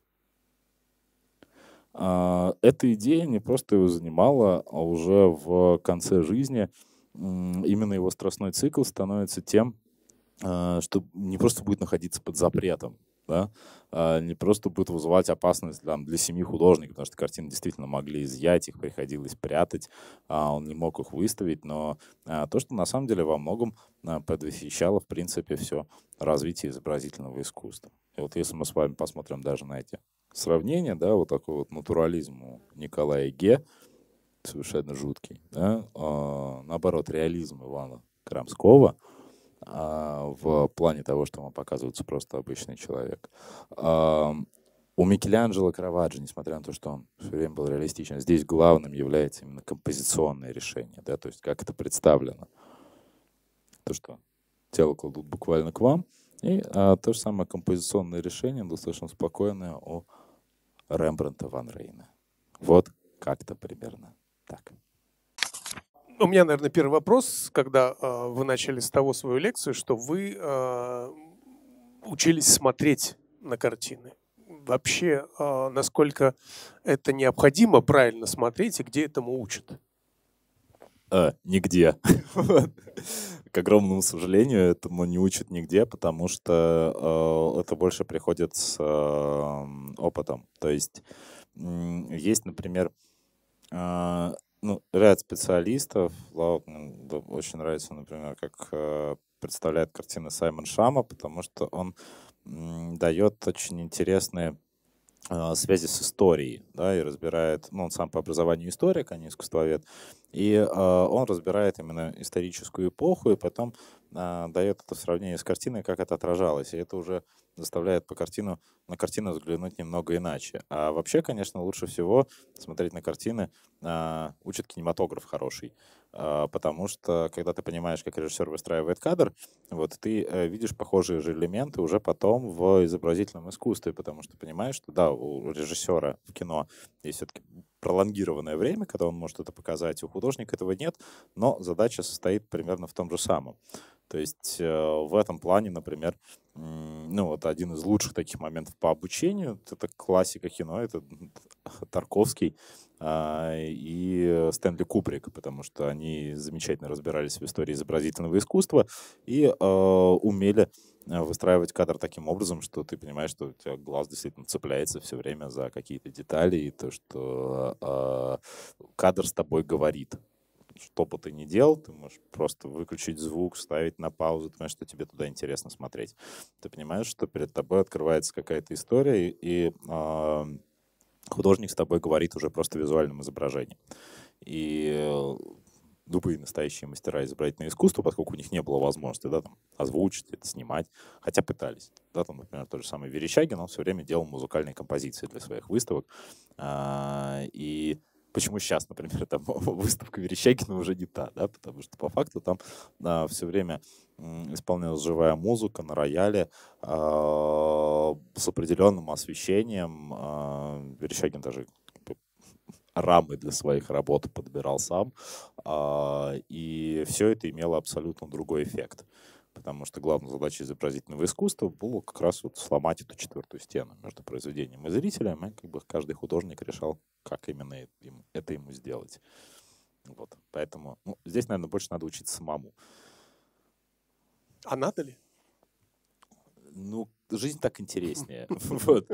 Speaker 2: А, эта идея не просто его занимала, а уже в конце жизни именно его страстной цикл становится тем, а, что не просто будет находиться под запретом, да, а, не просто будет вызывать опасность там, для семьи художников, потому что картины действительно могли изъять, их приходилось прятать, а, он не мог их выставить, но а, то, что на самом деле во многом предвосхищало, в принципе, все развитие изобразительного искусства. И вот если мы с вами посмотрим даже на эти сравнения, да, вот такой вот натурализм у Николая Ге, совершенно жуткий, да, наоборот, реализм Ивана Крамского — а, в плане того, что вам показывается просто обычный человек. у Микеланджело Караваджо, несмотря на то, что он все время был реалистичен, здесь главным является именно композиционное решение, да, то есть как это представлено. То, что тело кладут буквально к вам, и а, то же самое композиционное решение, достаточно спокойное у Рембранта, Ван Рейна. Вот как-то примерно так.
Speaker 1: У меня, наверное, первый вопрос, когда э, вы начали с того свою лекцию, что вы э, учились смотреть на картины. Вообще, э, насколько это необходимо правильно смотреть и где этому учат?
Speaker 2: А, нигде. К огромному сожалению, этому не учат нигде, потому что э, это больше приходит с э, опытом. То есть есть, например, ну, ряд специалистов. Лаут мне очень нравится, например, как э, представляет картины Саймон Шама, потому что он дает очень интересные Э, связи с историей, да, и разбирает, ну, он сам по образованию историк, а не искусствовед, и э, он разбирает именно историческую эпоху, и потом э, дает это в сравнении с картиной, как это отражалось, и это уже заставляет по картину, на картину взглянуть немного иначе. А вообще, конечно, лучше всего смотреть на картины э, учит кинематограф хороший, а, потому что когда ты понимаешь, как режиссер выстраивает кадр, вот ты э, видишь похожие же элементы уже потом в изобразительном искусстве, потому что понимаешь, что да, у режиссера в кино есть все-таки пролонгированное время, когда он может это показать. У художника этого нет, но задача состоит примерно в том же самом. То есть э, в этом плане, например, ну вот один из лучших таких моментов по обучению, это классика кино, это Тарковский а, и Стэнли Кубрик, потому что они замечательно разбирались в истории изобразительного искусства и э, умели Э, выстраивать кадр таким образом, что ты понимаешь, что у тебя глаз действительно цепляется все время за какие-то детали, и то, что э, кадр с тобой говорит. Что бы ты ни делал, ты можешь просто выключить звук, ставить на паузу, ты понимаешь, что тебе туда интересно смотреть. Ты понимаешь, что перед тобой открывается какая-то история, и э, художник с тобой говорит уже просто визуальным изображением. И э, любые настоящие мастера изобразительного искусства, поскольку у них не было возможности да, там, озвучить это, снимать, хотя пытались. Да, там, например, тот же самый Верещагин, он все время делал музыкальные композиции для своих выставок. А, и почему сейчас, например, там выставка Верещагина уже не та, да, потому что по факту там а, все время исполнялась живая музыка на рояле а, с определенным освещением. А, Верещагин даже рамы для своих работ подбирал сам, а, и все это имело абсолютно другой эффект. Потому что главная задача изобразительного искусства было как раз вот сломать эту четвертую стену между произведением и зрителем, и как бы каждый художник решал, как именно это ему сделать. Вот. Поэтому ну, здесь, наверное, больше надо учиться самому. А надо ли? ну, жизнь так интереснее. Вот.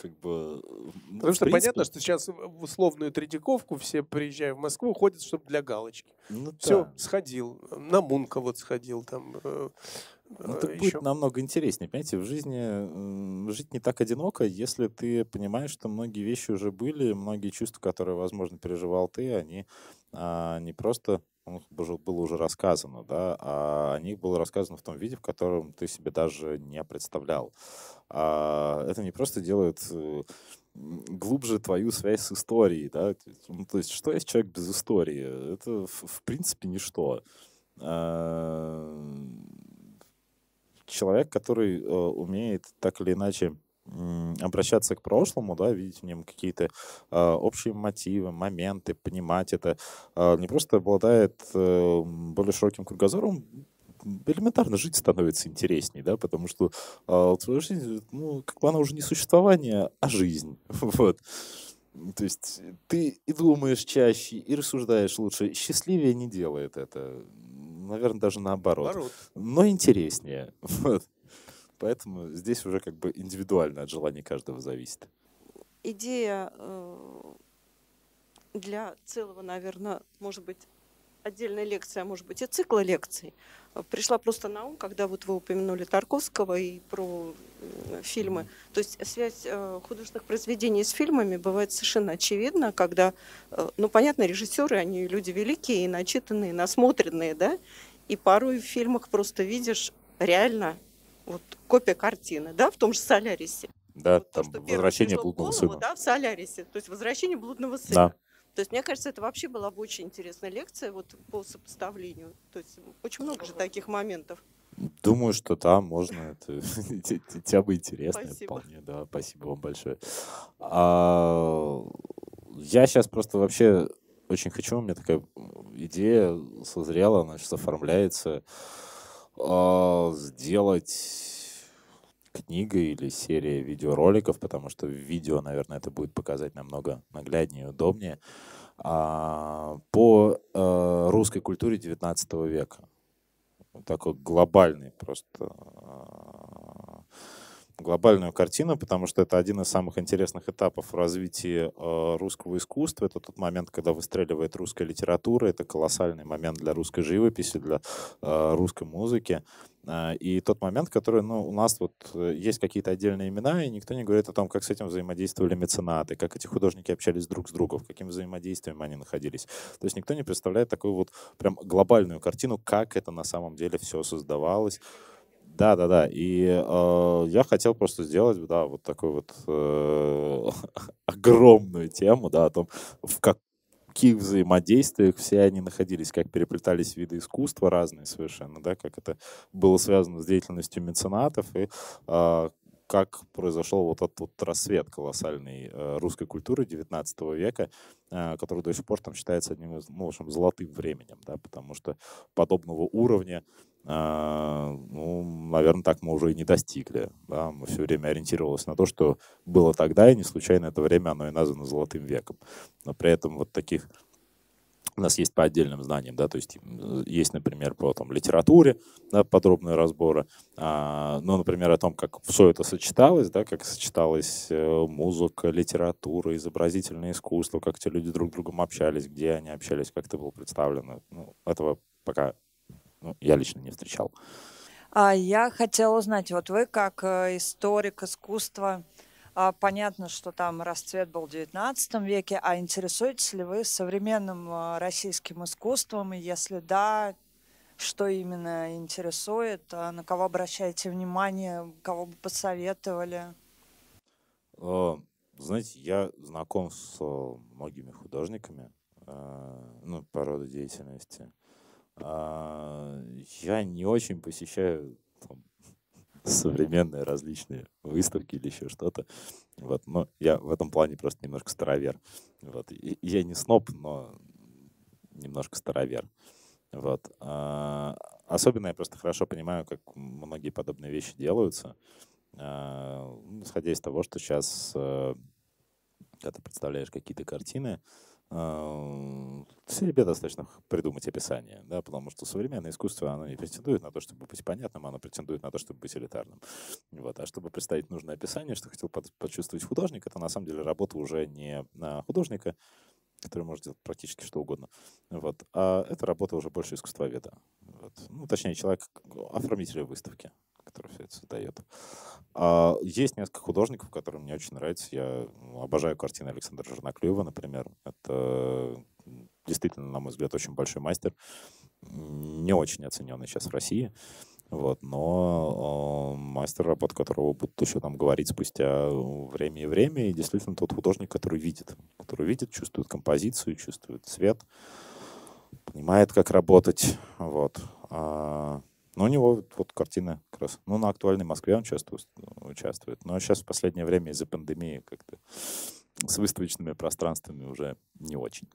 Speaker 2: Как бы, ну, Потому что принципе... понятно, что сейчас в условную Третьяковку
Speaker 1: все, приезжают в Москву, ходят, чтобы для галочки.
Speaker 2: Ну, все, да.
Speaker 1: сходил. На Мунка вот сходил там. Э,
Speaker 2: ну, это еще... будет намного интереснее, понимаете, в жизни жить не так одиноко, если ты понимаешь, что многие вещи уже были, многие чувства, которые, возможно, переживал ты, они а, не просто он уже, было уже рассказано, да, а о них было рассказано в том виде, в котором ты себе даже не представлял. А это не просто делает э, глубже твою связь с историей, да, ну, то есть что есть человек без истории? Это в, в принципе ничто. А, человек, который э, умеет так или иначе обращаться к прошлому, да, видеть в нем какие-то э, общие мотивы, моменты, понимать это. Э, не просто обладает э, более широким кругозором, элементарно жить становится интересней, да, потому что э, твоя жизнь, ну, как бы она уже не существование, а жизнь, вот. То есть ты и думаешь чаще, и рассуждаешь лучше. Счастливее не делает это. Наверное, даже наоборот. наоборот. Но интереснее. Вот. Поэтому здесь уже как бы индивидуально от желания каждого зависит. Идея э, для целого, наверное, может быть, отдельная лекция, а может быть, и цикла лекций. Э, пришла просто на ум, когда вот вы упомянули Тарковского и про э, фильмы. То есть связь художественных произведений с фильмами бывает совершенно очевидна, когда, ну, понятно, режиссеры, они люди великие, и начитанные, и насмотренные, да, и порой в фильмах просто видишь реально вот копия
Speaker 1: картины, да, в том же Солярисе.
Speaker 2: Да, вот там то, возвращение блудного голову, сына.
Speaker 1: Да, в Солярисе, то есть возвращение блудного сына. Да. То есть, мне кажется, это вообще была бы очень интересная лекция вот по сопоставлению.
Speaker 2: То есть, очень много же таких моментов. Думаю, что там можно. Это тебя бы интересно вполне. Да, спасибо вам большое. А, я сейчас просто вообще очень хочу. У меня такая идея созрела, она сейчас оформляется. А, сделать книга или серия видеороликов, потому что видео, наверное, это будет показать намного нагляднее и удобнее, а, по а, русской культуре 19 века. Такой глобальный просто глобальную картину, потому что это один из самых интересных этапов в развитии э, русского искусства. Это тот момент, когда выстреливает русская литература, это колоссальный момент для русской живописи, для э, русской музыки. Э, и тот момент, который, ну, у нас вот есть какие-то отдельные имена, и никто не говорит о том, как с этим взаимодействовали меценаты, как эти художники общались друг с другом, каким взаимодействием они находились. То есть никто не представляет такую вот прям глобальную картину, как это на самом деле все создавалось. Да, да, да. И э, я хотел просто сделать, да, вот такую вот э, огромную тему, да, о том, в каких взаимодействиях все они находились, как переплетались виды искусства разные совершенно, да, как это было связано с деятельностью меценатов и э, как произошел вот этот вот рассвет колоссальной э, русской культуры 19 века, э, который до сих пор там считается одним из, ну, в общем, золотым временем, да, потому что подобного уровня а, ну, наверное, так мы уже и не достигли. Да? Мы все время ориентировались на то, что было тогда, и не случайно это время оно и названо «золотым веком». Но при этом вот таких у нас есть по отдельным знаниям, да, то есть есть, например, по там, литературе да, подробные разборы, а, ну, например, о том, как все это сочеталось, да, как сочеталась э, музыка, литература, изобразительное искусство, как те люди друг с другом общались, где они общались, как это было представлено. Ну, этого пока ну, я лично не встречал. А я хотела узнать, вот вы как э, историк искусства, а, понятно, что там расцвет был в XIX веке, а интересуетесь ли вы современным э, российским искусством? И если да, что именно интересует, а на кого обращаете внимание, кого бы посоветовали? Э, знаете, я знаком с многими художниками, ну, по роду деятельности. А, я не очень посещаю там, современные различные выставки или еще что-то. Вот, но я в этом плане просто немножко старовер. Вот. И, я не сноб, но немножко старовер. Вот. А, особенно я просто хорошо понимаю, как многие подобные вещи делаются. А, исходя из того, что сейчас, э, когда ты представляешь какие-то картины, себе достаточно придумать описание, да, потому что современное искусство, оно не претендует на то, чтобы быть понятным, оно претендует на то, чтобы быть элитарным. Вот. А чтобы представить нужное описание, что хотел почувствовать художник, это на самом деле работа уже не художника, который может делать практически что угодно. Вот. А это работа уже больше искусствоведа. Вот. Ну, точнее, человек, оформителя выставки который все это создает. А, есть несколько художников, которые мне очень нравятся. Я ну, обожаю картины Александра Жерноклюева, например. Это действительно, на мой взгляд, очень большой мастер, не очень оцененный сейчас в России. Вот, но э, мастер, работ которого будут еще там говорить спустя время и время, и действительно тот художник, который видит, который видит, чувствует композицию, чувствует цвет, понимает, как работать, вот. А, но у него вот картина как раз. Ну, на актуальной Москве он часто участвует. Но сейчас в последнее время из-за пандемии как-то с выставочными пространствами уже не очень.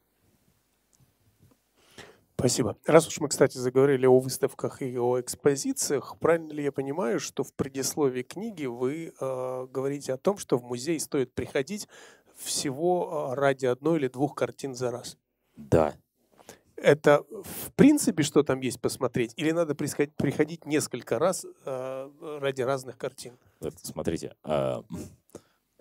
Speaker 1: Спасибо. Раз уж мы, кстати, заговорили о выставках и о экспозициях, правильно ли я понимаю, что в предисловии книги вы э, говорите о том, что в музей стоит приходить всего э, ради одной или двух картин за раз? Да, это в принципе, что там есть посмотреть, или надо приходить несколько раз э, ради разных картин?
Speaker 2: смотрите, а,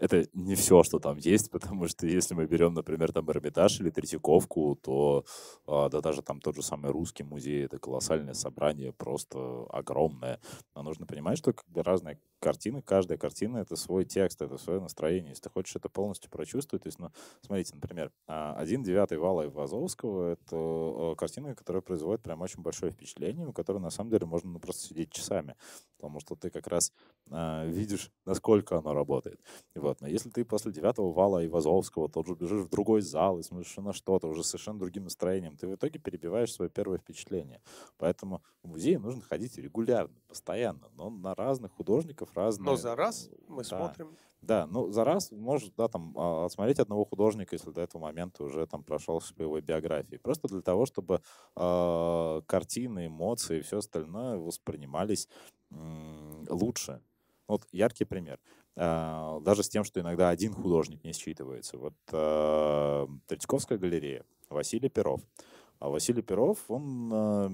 Speaker 2: это не все, что там есть, потому что если мы берем, например, там Эрмитаж или Третьяковку, то а, да даже там тот же самый русский музей, это колоссальное собрание, просто огромное. Но нужно понимать, что разные картины, каждая картина — это свой текст, это свое настроение. Если ты хочешь это полностью прочувствовать, то есть, ну, смотрите, например, а, один девятый Вала Ивазовского — это а, картина, которая производит прям очень большое впечатление, у которой, на самом деле, можно ну, просто сидеть часами потому что ты как раз э, видишь, насколько оно работает. И вот. Но если ты после девятого вала и Вазовского тот же бежишь в другой зал и смотришь на что-то уже совершенно другим настроением, ты в итоге перебиваешь свое первое впечатление. Поэтому в музей нужно ходить регулярно, постоянно, но на разных художников разные. Но за раз мы да. смотрим да, ну за раз может, да, там, а, отсмотреть одного художника, если до этого момента уже там прошел по его биографии. Просто для того, чтобы э, картины, эмоции и все остальное воспринимались лучше. Вот яркий пример. А, даже с тем, что иногда один художник не считывается. Вот э, Третьяковская галерея, Василий Перов. А Василий Перов, он э,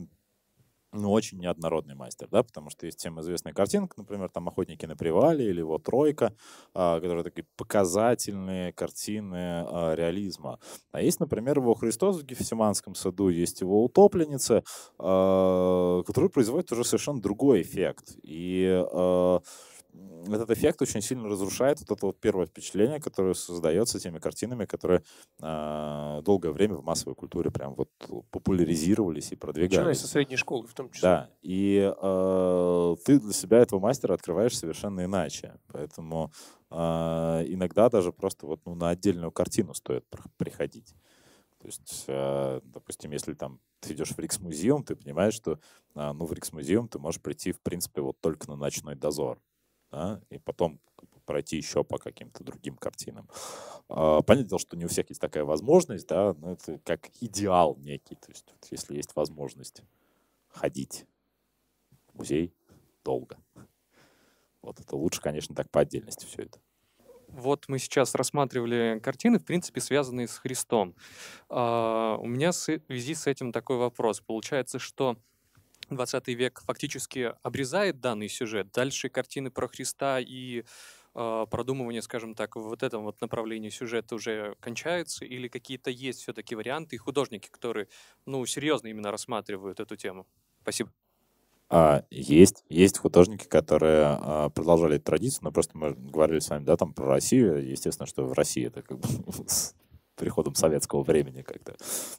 Speaker 2: ну, очень неоднородный мастер, да, потому что есть тем известная картинка, например, там «Охотники на привале» или его «Тройка», а, которые такие показательные картины а, реализма. А есть, например, его «Христос в Гефсиманском саду», есть его «Утопленница», а, которые производит уже совершенно другой эффект. И этот эффект очень сильно разрушает вот это вот первое впечатление, которое создается теми картинами, которые э, долгое время в массовой культуре прям вот популяризировались и продвигались. Начиная со средней школы в том числе. Да, и э, ты для себя этого мастера открываешь совершенно иначе. Поэтому э, иногда даже просто вот ну, на отдельную картину стоит приходить. То есть, э, допустим, если там ты идешь в Рикс-музеум, ты понимаешь, что э, ну, в Рикс-музеум ты можешь прийти, в принципе, вот только на ночной дозор да, и потом пройти еще по каким-то другим картинам. А, понятное дело, что не у всех есть такая возможность, да, но это как идеал некий. То есть, если есть возможность ходить в музей долго. Вот это лучше, конечно, так по отдельности все это.
Speaker 1: Вот мы сейчас рассматривали картины, в принципе, связанные с Христом. А, у меня в связи с этим такой вопрос. Получается, что 20 век фактически обрезает данный сюжет. Дальше картины про Христа и э, продумывание, скажем так, в вот этом вот направлении сюжета уже кончаются, или какие-то есть все-таки варианты и художники, которые, ну, серьезно именно рассматривают эту тему?
Speaker 2: Спасибо. А, есть, есть художники, которые а, продолжали традицию, но просто мы говорили с вами, да, там про Россию, естественно, что в России это как бы приходом советского времени, как-то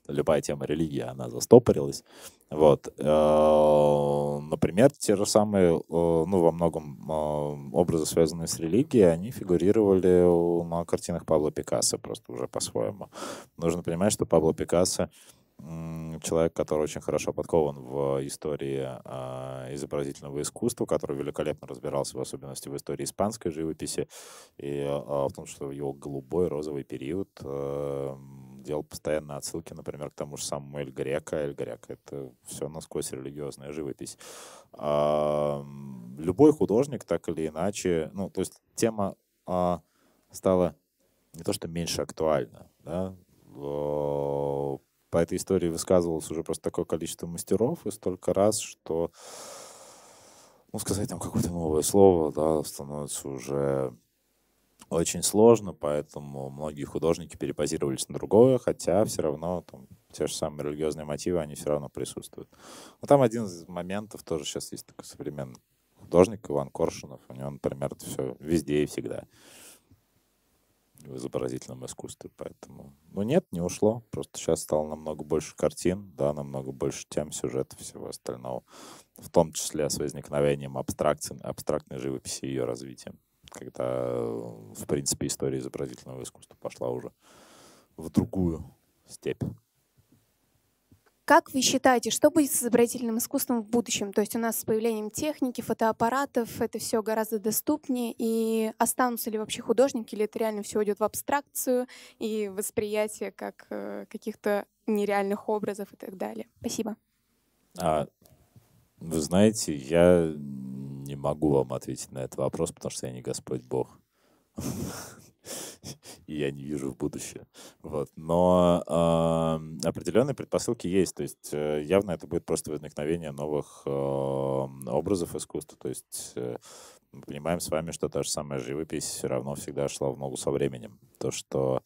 Speaker 2: любая тема религии, она застопорилась. Вот. Э, например, те же самые, э, ну, во многом э, образы, связанные с религией, они фигурировали на картинах Павла Пикассо просто уже по-своему. Нужно понимать, что Пабло Пикассо человек, который очень хорошо подкован в истории а, изобразительного искусства, который великолепно разбирался в особенности в истории испанской живописи и а, в том, что его голубой розовый период э, делал постоянно отсылки, например, к тому же самому Эль Грека. Эль Грека — это все насквозь религиозная живопись. А, любой художник так или иначе... Ну, то есть тема стала не то что меньше актуальна, да, по этой истории высказывалось уже просто такое количество мастеров и столько раз, что, ну, сказать там какое-то новое слово, да, становится уже очень сложно, поэтому многие художники перепозировались на другое, хотя все равно там, те же самые религиозные мотивы, они все равно присутствуют. Но там один из моментов, тоже сейчас есть такой современный художник Иван Коршунов, у него, например, это все везде и всегда в изобразительном искусстве, поэтому... Ну нет, не ушло, просто сейчас стало намного больше картин, да, намного больше тем, сюжета, всего остального, в том числе с возникновением абстракции, абстрактной живописи и ее развитием, когда, э, в принципе, история изобразительного искусства пошла уже в другую степь.
Speaker 1: Как вы считаете, что будет с изобразительным искусством в будущем? То есть у нас с появлением техники, фотоаппаратов, это все гораздо доступнее, и останутся ли вообще художники, или это реально все уйдет в абстракцию и восприятие как э, каких-то нереальных образов и так далее? Спасибо.
Speaker 2: А, вы знаете, я не могу вам ответить на этот вопрос, потому что я не Господь Бог. и я не вижу в будущее. Вот. Но э, определенные предпосылки есть. То есть э, явно это будет просто возникновение новых э, образов искусства. То есть э, мы понимаем с вами, что та же самая живопись все равно всегда шла в ногу со временем. То, что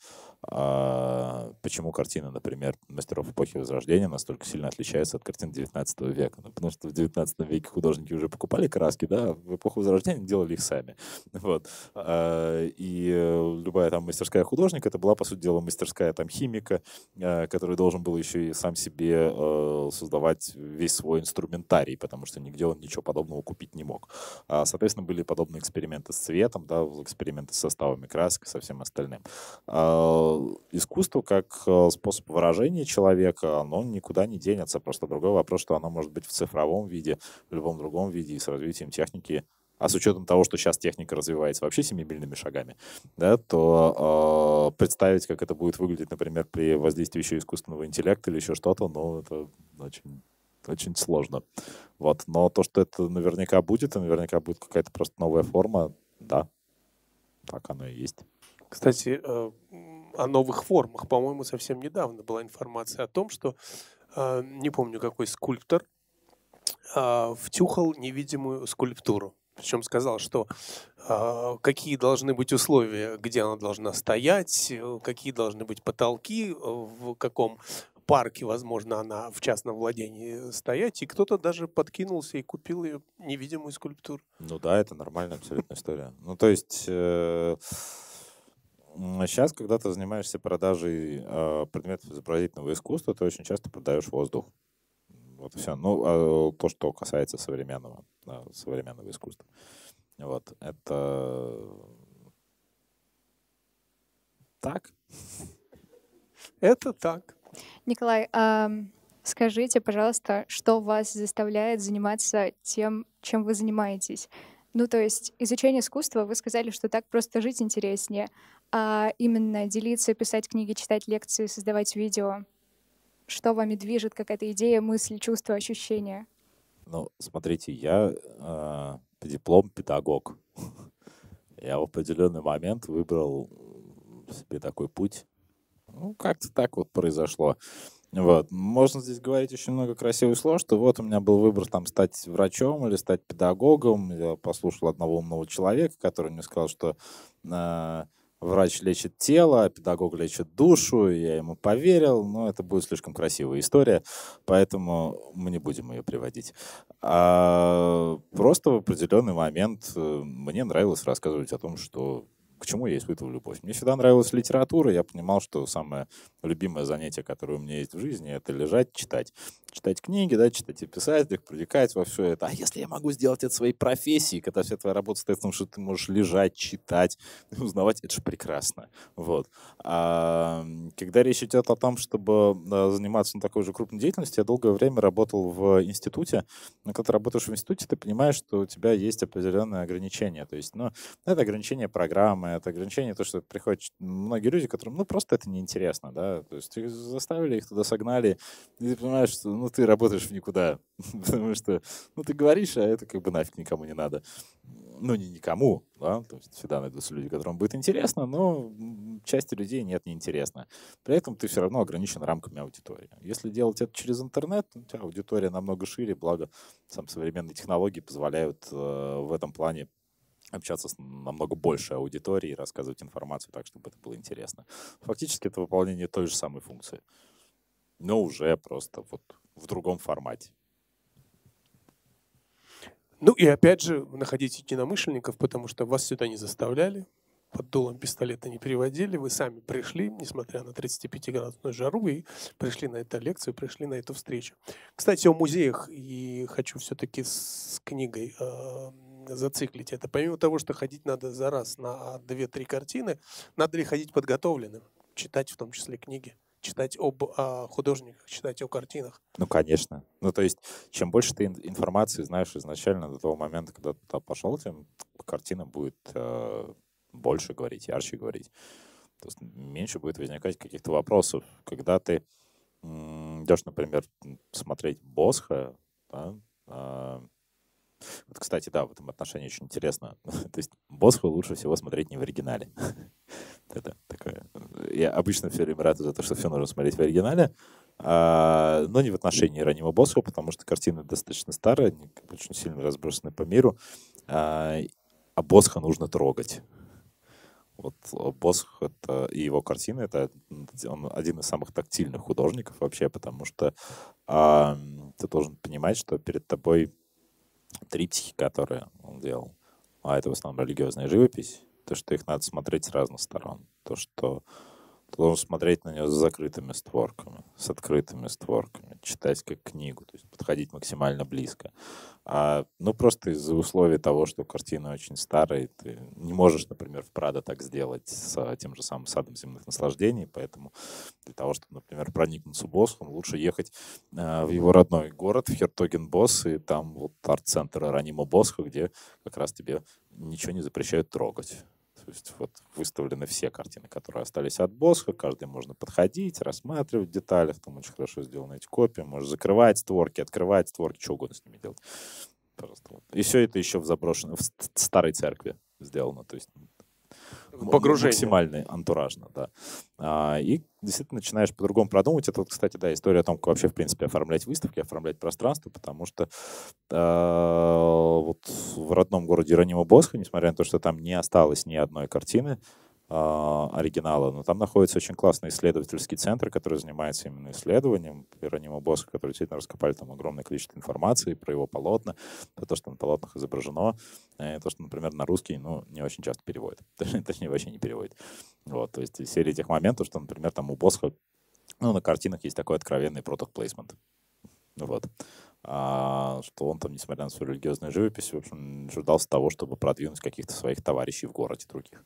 Speaker 2: а почему картина, например, мастеров эпохи Возрождения настолько сильно отличается от картин XIX века? Ну, потому что в XIX веке художники уже покупали краски, да, а в эпоху Возрождения делали их сами. Вот. А, и э, любая там мастерская художника, это была, по сути дела, мастерская там химика, а, который должен был еще и сам себе э, создавать весь свой инструментарий, потому что нигде он ничего подобного купить не мог. Соответственно, были подобные эксперименты с цветом, да, эксперименты с составами краски, со всем остальным искусство как э, способ выражения человека, оно никуда не денется. Просто другой вопрос, что оно может быть в цифровом виде, в любом другом виде и с развитием техники а с учетом того, что сейчас техника развивается вообще семимильными шагами, да, то э, представить, как это будет выглядеть, например, при воздействии еще искусственного интеллекта или еще что-то, ну, это очень, очень сложно. Вот. Но то, что это наверняка будет, и наверняка будет какая-то просто новая форма, да, так оно и есть.
Speaker 1: Кстати, э, о новых формах. По-моему, совсем недавно была информация о том, что э, не помню какой скульптор э, втюхал невидимую скульптуру. Причем сказал, что э, какие должны быть условия, где она должна стоять, э, какие должны быть потолки, в каком парке, возможно, она в частном владении стоять. И кто-то даже подкинулся и купил ее невидимую скульптуру.
Speaker 2: Ну да, это нормальная абсолютная история. Ну то есть... Сейчас, а когда ты занимаешься продажей э, предметов изобразительного искусства, ты очень часто продаешь воздух. Вот и все. Ну, э, то, что касается современного, э, современного искусства. Вот, это так.
Speaker 1: Это так. Николай, скажите, пожалуйста, что вас заставляет заниматься тем, чем вы занимаетесь? Ну, то есть изучение искусства,
Speaker 2: вы сказали, что так просто жить интереснее а именно делиться, писать книги, читать лекции, создавать видео? Что вами движет, какая-то идея, мысль, чувство, ощущение? Ну, смотрите, я э, диплом педагог. Я в определенный момент выбрал себе такой путь. Ну, как-то так вот произошло. Вот. Можно здесь говорить очень много красивых слов, что вот у меня был выбор там стать врачом или стать педагогом. Я послушал одного умного человека, который мне сказал, что э, врач лечит тело, педагог лечит душу, я ему поверил, но это будет слишком красивая история, поэтому мы не будем ее приводить. А просто в определенный момент э, мне нравилось рассказывать о том, что к чему я испытывал любовь. Мне всегда нравилась литература, я понимал, что самое любимое занятие, которое у меня есть в жизни, это лежать, читать. Читать книги, да, читать и писать, их проникать во все это. А если я могу сделать это своей профессией, когда вся твоя работа стоит в том, что ты можешь лежать, читать, узнавать, это же прекрасно. Вот. А, когда речь идет о том, чтобы заниматься на ну, такой же крупной деятельности, я долгое время работал в институте. Но ну, когда ты работаешь в институте, ты понимаешь, что у тебя есть определенные ограничения. То есть, ну, это ограничение программы, самое это ограничение, то, что приходят многие люди, которым, ну, просто это неинтересно, да, то есть их заставили, их туда согнали, и ты понимаешь, что, ну, ты работаешь в никуда, потому что, ну, ты говоришь, а это как бы нафиг никому не надо. Ну, не никому, да, то есть всегда найдутся люди, которым будет интересно, но части людей нет, неинтересно. При этом ты все равно ограничен рамками аудитории. Если делать это через интернет, у тебя аудитория намного шире, благо сам современные технологии позволяют э, в этом плане общаться с намного большей аудиторией, рассказывать информацию так, чтобы это было интересно. Фактически это выполнение той же самой функции, но уже просто вот в другом формате. Ну
Speaker 1: и опять же, находите
Speaker 2: единомышленников, потому что вас сюда
Speaker 1: не заставляли, под дулом пистолета не переводили, вы сами пришли, несмотря на 35-градусную жару, и пришли на эту лекцию, пришли на эту встречу. Кстати, о музеях, и хочу все-таки с книгой э, зациклить это. Помимо того, что ходить надо за раз на 2-3 картины, надо ли ходить подготовленным, читать в том числе книги, читать об о а, художниках, читать о картинах.
Speaker 2: Ну, конечно. Ну, то есть, чем больше ты информации знаешь изначально до того момента, когда ты туда пошел, тем картина будет э, больше говорить, ярче говорить. То есть меньше будет возникать каких-то вопросов. Когда ты идешь, например, смотреть Босха, да, э, вот, кстати, да, в этом отношении очень интересно. То есть Босха лучше всего смотреть не в оригинале. Это такое... Я обычно все время рад за то, что все нужно смотреть в оригинале, а, но не в отношении раннего Босха, потому что картины достаточно старые, они очень сильно разбросаны по миру, а, а Босха нужно трогать. Вот э, Босх это, и его картины, это он один из самых тактильных художников вообще, потому что а, ты должен понимать, что перед тобой триптихи, которые он делал, а это в основном религиозная живопись, то, что их надо смотреть с разных сторон. То, что Потом смотреть на нее с закрытыми створками, с открытыми створками, читать как книгу, то есть подходить максимально близко. А, ну, просто из-за условий того, что картина очень старая, ты не можешь, например, в Прадо так сделать с а, тем же самым садом земных наслаждений, поэтому для того, чтобы, например, проникнуться Босхом, лучше ехать э, в его родной город, в Хертоген-Босс, и там вот арт-центр Ранима Босха, где как раз тебе ничего не запрещают трогать. То есть вот выставлены все картины, которые остались от Босха. Каждый можно подходить, рассматривать в деталях. Там очень хорошо сделаны эти копии. Можно закрывать створки, открывать створки, что угодно с ними делать. Просто вот. И все это еще в заброшенной, в старой церкви сделано. То есть погружение. максимальный антуражно, да. А, и действительно начинаешь по-другому продумывать. Это, кстати, да, история о том, как вообще, в принципе, оформлять выставки, оформлять пространство, потому что э, вот в родном городе Ранимо Босха, несмотря на то, что там не осталось ни одной картины, а, оригинала, но там находится очень классный исследовательский центр, который занимается именно исследованием Веронимо Боска, который действительно раскопали там огромное количество информации про его полотна, про то, что на полотнах изображено, и э, то, что, например, на русский, ну, не очень часто переводит, точнее, вообще не переводит. Вот, то есть серия тех моментов, что, например, там у Босха, ну, на картинах есть такой откровенный product placement. Вот. А, что он там, несмотря на свою религиозную живопись, в общем, дождался того, чтобы продвинуть каких-то своих товарищей в городе других.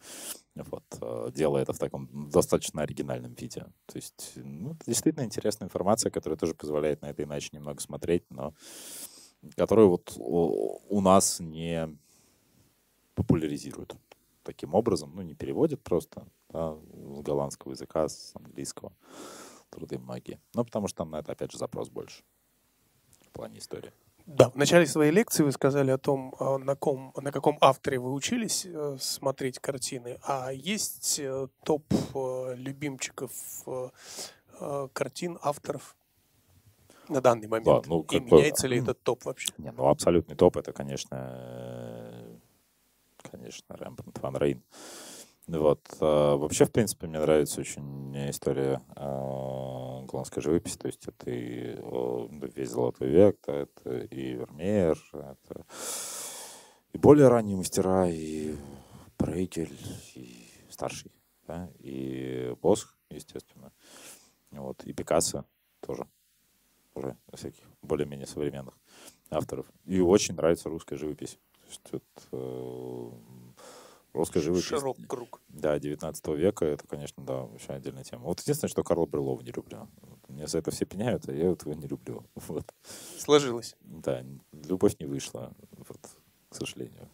Speaker 2: Вот. А, делая это в таком достаточно оригинальном виде. То есть, ну, это действительно интересная информация, которая тоже позволяет на это иначе немного смотреть, но которую вот у нас не популяризируют таким образом, ну, не переводят просто да, с голландского языка, с английского труды многие, Ну, потому что там на это, опять же, запрос больше в плане истории.
Speaker 1: Да, в начале своей лекции вы сказали о том, а, на, ком, на каком авторе вы учились э, смотреть картины. А есть э, топ э, любимчиков картин авторов на данный момент? Да, ну, И бы... меняется ли этот топ вообще? Не, ну,
Speaker 2: абсолютный топ — это, конечно, конечно, Рембрандт, Ван Рейн. Вот. А, вообще, в принципе, мне нравится очень история а, голландской живописи. То есть это и о, ну, весь Золотой век, это и Вермеер, это и более ранние мастера, и Брейгель, и старший, да, и Босх, естественно. Вот, и Пикассо тоже. Уже всяких более-менее современных авторов. И очень нравится русская живопись. То есть, вот, э, Русская живопись. Широк круг. Да, 19 века, это, конечно, да, вообще отдельная тема. Вот единственное, что Карла Брылова не люблю. Мне за это все пеняют, а я этого не люблю. Вот. Сложилось. Да, любовь не вышла, вот, к сожалению.